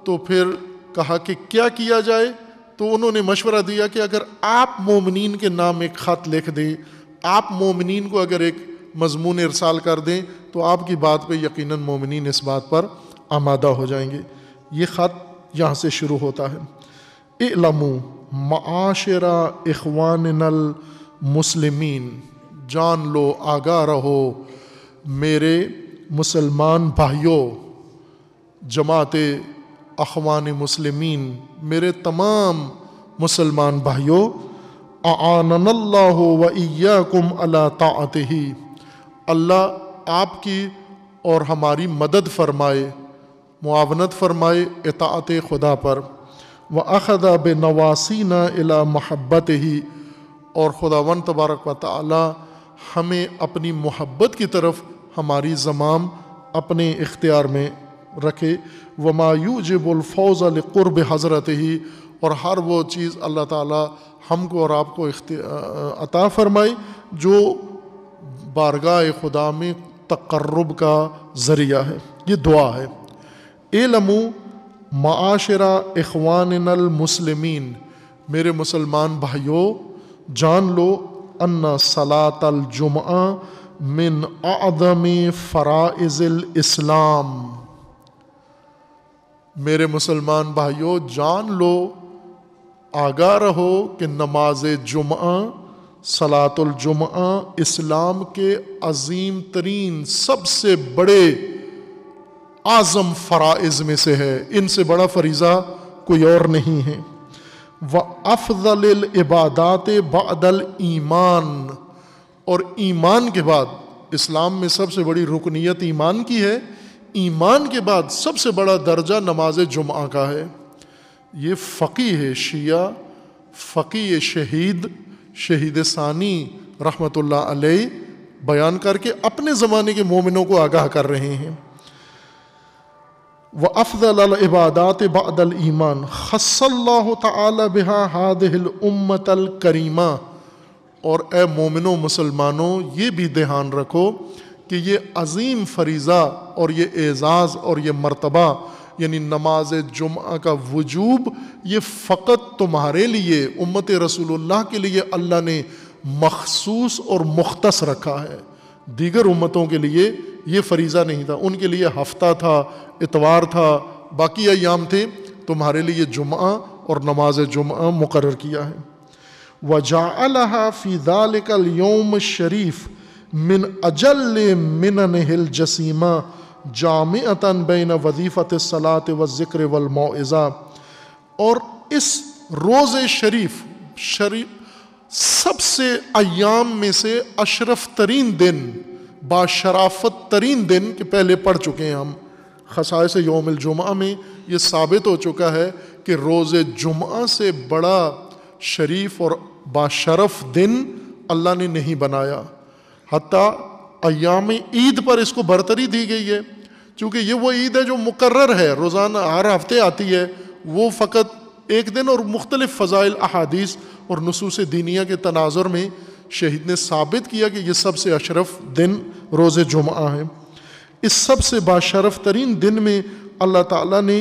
तो फिर कहा कि क्या किया जाए तो उन्होंने मशवरा दिया कि अगर आप मोमिन के नाम एक ख़त लिख दें आप मोमिन को अगर एक मजमून इरसाल कर दें तो आपकी बात पे यकीन मोमिन इस बात पर आमादा हो जाएंगे ये ख़त यहाँ से शुरू होता है इलमू माशरा अखवान नल मुसलमिन जान लो आगा रहो मेरे मुसलमान भाइयों जमात अखवान मुसलमिन मेरे तमाम मुसलमान भाइयों आनल्ला कुम अला तात ही अल्लाह आपकी और हमारी मदद फरमाए मुआवनत फरमाए इतात खुदा पर व अखदा बे नवासीना अला महब्बत ही और खुदावन तबारक व ताली हमें अपनी मोहब्बत की तरफ हमारी ज़माम अपने इख्तियार में रखे वमायूज बुलफौज़ल क़ुरब हज़रत ही और हर वो चीज़ अल्लाह ताला को और आपको अता फ़रमाए जो बारगा खुदा में तकर्रब का ज़रिया है ये दुआ है ए लमू माशरा इखवानमसलमिन मेरे मुसलमान भाइयों जान लो अन्ना सलातल जुम्आ मिन आदमी फ़राइज़ इस्लाम मेरे मुसलमान भाइयों जान लो आगा रहो कि नमाज जुमा सलातुल जुमा इस्लाम के अजीम तरीन सबसे बड़े आज़म फ़राइज़ में से है इनसे बड़ा फरीज़ा कोई और नहीं है व अफजल इबादत बदल ईमान और ईमान के बाद इस्लाम में सबसे बड़ी रुकनीत ईमान की है ईमान के बाद सबसे बड़ा दर्जा नमाज जुमा का है ये फ़की है शिया फ़की शहीद शहीद सानी रहमत आलि बयान करके अपने ज़माने के मोमिनों को आगाह कर रहे हैं व अफजल इबादत बदल ईमान खसल्ला तहा हादमतल करीमा और ए मोमिनो मुसलमानों ये भी ध्यान रखो कि ये अजीम फरीज़ा और ये एज़ाज़ और ये मर्तबा यानी नमाज जुम्मे का वजूब ये फ़कत तुम्हारे लिए उम्मत रसूलुल्लाह के लिए अल्लाह ने मखसूस और मुख्तस रखा है दीगर उम्मतों के लिए ये फरीज़ा नहीं था उनके लिए हफ्ता था इतवार था बाकी अयाम थे तुम्हारे लिए जुम्मा और नमाज जुम्मा मुकर किया है वजाला फ़ी दाल योम शरीफ़ मिन अजल मिन हिल जसीमा जामतन बैन वजीफ़त सलात व ज़िक्र वलमोज़ा और इस रोज़ शरीफ शरीफ सबसे अयाम में से अशरफ तरीन दिन बाशराफत तरीन दिन के पहले पढ़ चुके हैं हम खसाय से योम जुमा में ये साबित हो चुका है कि रोज़ जुमा से बड़ा शरीफ और बाशरफ दिन अल्लाह ने नहीं बनाया हती अयाम ईद पर इसको बरतरी दी गई है चूँकि ये वो ईद है जो मुकर है रोज़ाना हर हफ्ते आती है वो फ़कत एक दिन और मुख्तलिफ़ फ़ज़ाइल अहादीस और नसूस दीनिया के तनाजर में शहीद ने साबित किया कि यह सबसे अशरफ दिन रोज़ जुमा है इस सबसे बाशरफ तरीन दिन में अल्लाह ताली ने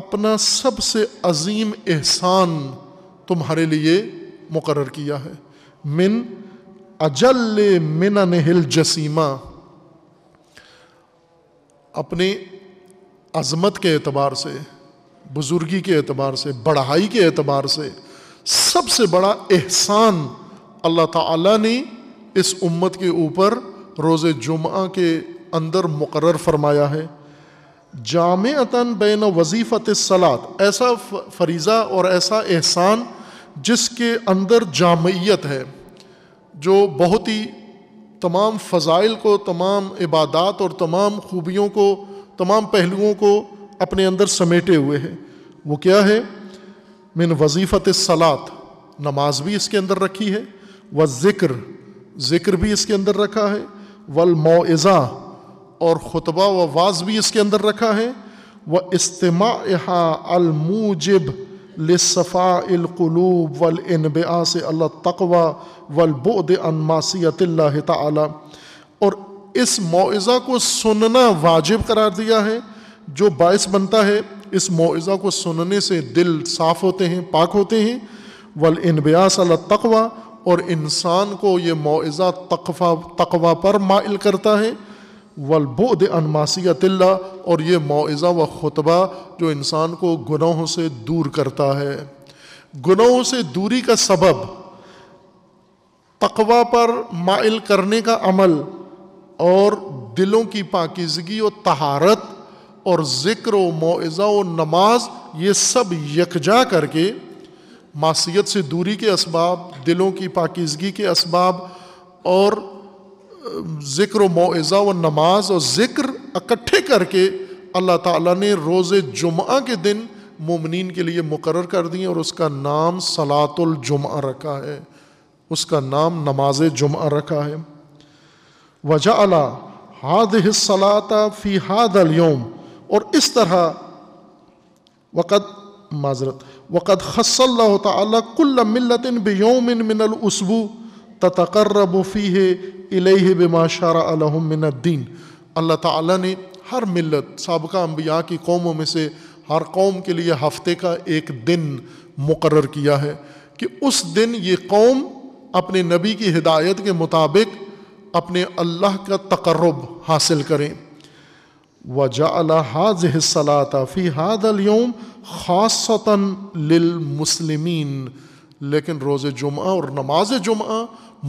अपना सबसे अजीम एहसान तुम्हारे लिए मुकर किया है मिन अजल मिनन हिल जसीमा अपने अजमत के एतबार से बुजुर्गी के एतबार से बढ़ाई के एतबार से सबसे बड़ा एहसान अल्लाह ताला ने इस उम्मत के ऊपर रोज़ जुमा के अंदर मुकर फरमाया है जामतन बैन वजीफ़त सलात ऐसा फरीज़ा और ऐसा एहसान जिसके अंदर जामयत है जो बहुत ही तमाम फ़ज़ाइल को तमाम इबादत और तमाम ख़ूबियों को तमाम पहलुओं को अपने अंदर समेटे हुए है वो क्या है मिन वजीफ़त सलात नमाज भी इसके अंदर रखी है व ज़िक्र ज़िक्र भी इसके अंदर रखा है वल मोज़ा और खुतबा व वाज भी इसके अंदर रखा है व इस्तेमा अलमूजब लफ़ाक़लूब वल इनबा से अल्लाह तकवा वलबुद अनमासीत ताला और इस मुआवज़ा को सुनना वाजिब करार दिया है जो बायस बनता है इस मुआवज़ा को सुनने से दिल साफ़ होते हैं पाक होते हैं वल इनबास तकवा और इंसान को ये मुआवज़ा तकवा तकवा पर माइल करता है वलबुद अनमासीतिल्ला और ये मुआज़ा व खुतबा जो इंसान को गुनाहों से दूर करता है गुनाहों से दूरी का सबब तकवा पर माइल करने का अमल और दिलों की पाकिजगी और तहारत और ज़िक्र मुआज़ा और नमाज ये सब यकजा करके मासीत से दूरी के इसबाब दिलों की पाकिजगी के इसबाब और ज़िक्र मुआज़ा व नमाज और ज़िक्र इकट्ठे करके अल्लाह ताला ने रोज़ जुमा के दिन मुमनिन के लिए मुकर कर दिए और उसका नाम सलातुल जुम्आ रखा है उसका नाम नमाज जुम्आ रखा है वजह अला हाद सलाता फ़ी हाद योम और इस तरह वक़द माजरत वक़द खसल तल्ल मिलत बियोमिन मिनल उसबू ततकर्रबी है इलेह बमाशारा अलहमिनद्दीन अल्लाह ताला ने हर मिलत सबका अम्बिया की कौमों में से हर कौम के लिए हफ्ते का एक दिन मुकर किया है कि उस दिन ये कौम अपने नबी की हिदायत के मुताबिक अपने अल्लाह का तकर्रब हासिल करें वजा हाज सलाता फ़ी हाद योम ख़ासता मुसलमिन लेकिन रोज़ जुमा और नमाज जुम्आ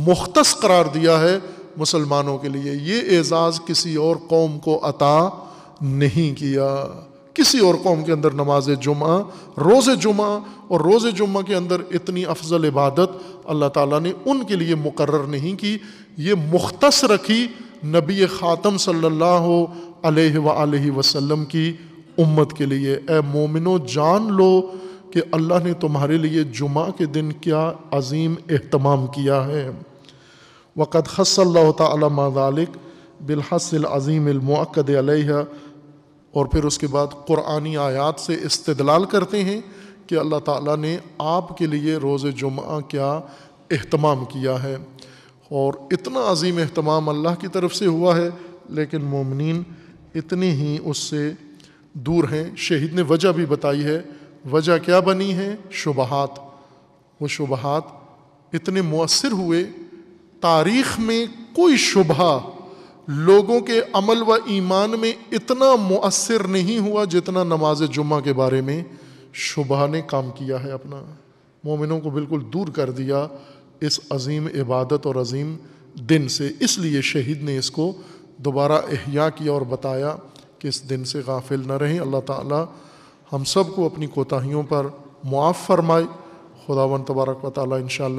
मुख्त करार दिया है मुसलमानों के लिए ये एज़ाज़ किसी और कौम को अता नहीं किया किसी और कौम के अंदर नमाज जुम्मा रोज़ जुमा और रोज़ जुम्मा के अंदर इतनी अफजल इबादत अल्लाह ताला ने उनके लिए मुकर नहीं की ये मुख्त रखी नबी ख़ातम सल्लल्लाहु अलैहि वसल्लम की उम्मत के लिए ए मोमिनो जान लो कि अल्लाह ने तुम्हारे लिए जुमा के दिन क्या अजीम अहतमाम किया है वक़द हसल तमालिक बिलहसल अज़ीमकद और फिर उसके बाद क़ुरानी आयात से इस्तलाल करते हैं कि अल्लाह ताला ने आपके लिए रोज़ जुमा क्या अहतमाम किया है और इतना अजीम अहतमाम अल्लाह की तरफ से हुआ है लेकिन मोमिन इतने ही उससे दूर हैं शहीद ने वजह भी बताई है वजह क्या बनी है शुबहात वो शुबहात इतने मौसर हुए तारीख़ में कोई शुबहा लोगों के अमल व ईमान में इतना मुअसर नहीं हुआ जितना नमाज जुम्मा के बारे में शुबह ने काम किया है अपना मोमिनों को बिल्कुल दूर कर दिया इस अजीम इबादत और अजीम दिन से इसलिए शहीद ने इसको दोबारा अहिया किया और बताया कि इस दिन से गाफिल न रहें अल्लाह ताला हम सब को अपनी कोताहियों पर मुआफ़ फरमाए खुदावन तबारक वाली इन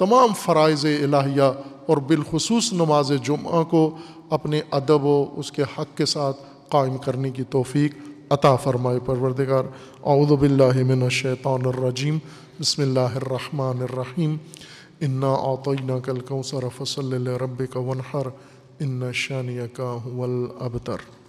तमाम फ़रज़ इलाहिया और बिलखसूस नमाज जुम्मे को अपने अदब व उसके हक़ के साथ कायम करने की तोफ़ी अता फ़रमाए परवरदिगार अउदबिल्लिमिनशैतरजीम बसमीम इन्ना आतना कल कौसर फसल रब का वनहर इन शानिया का अबतर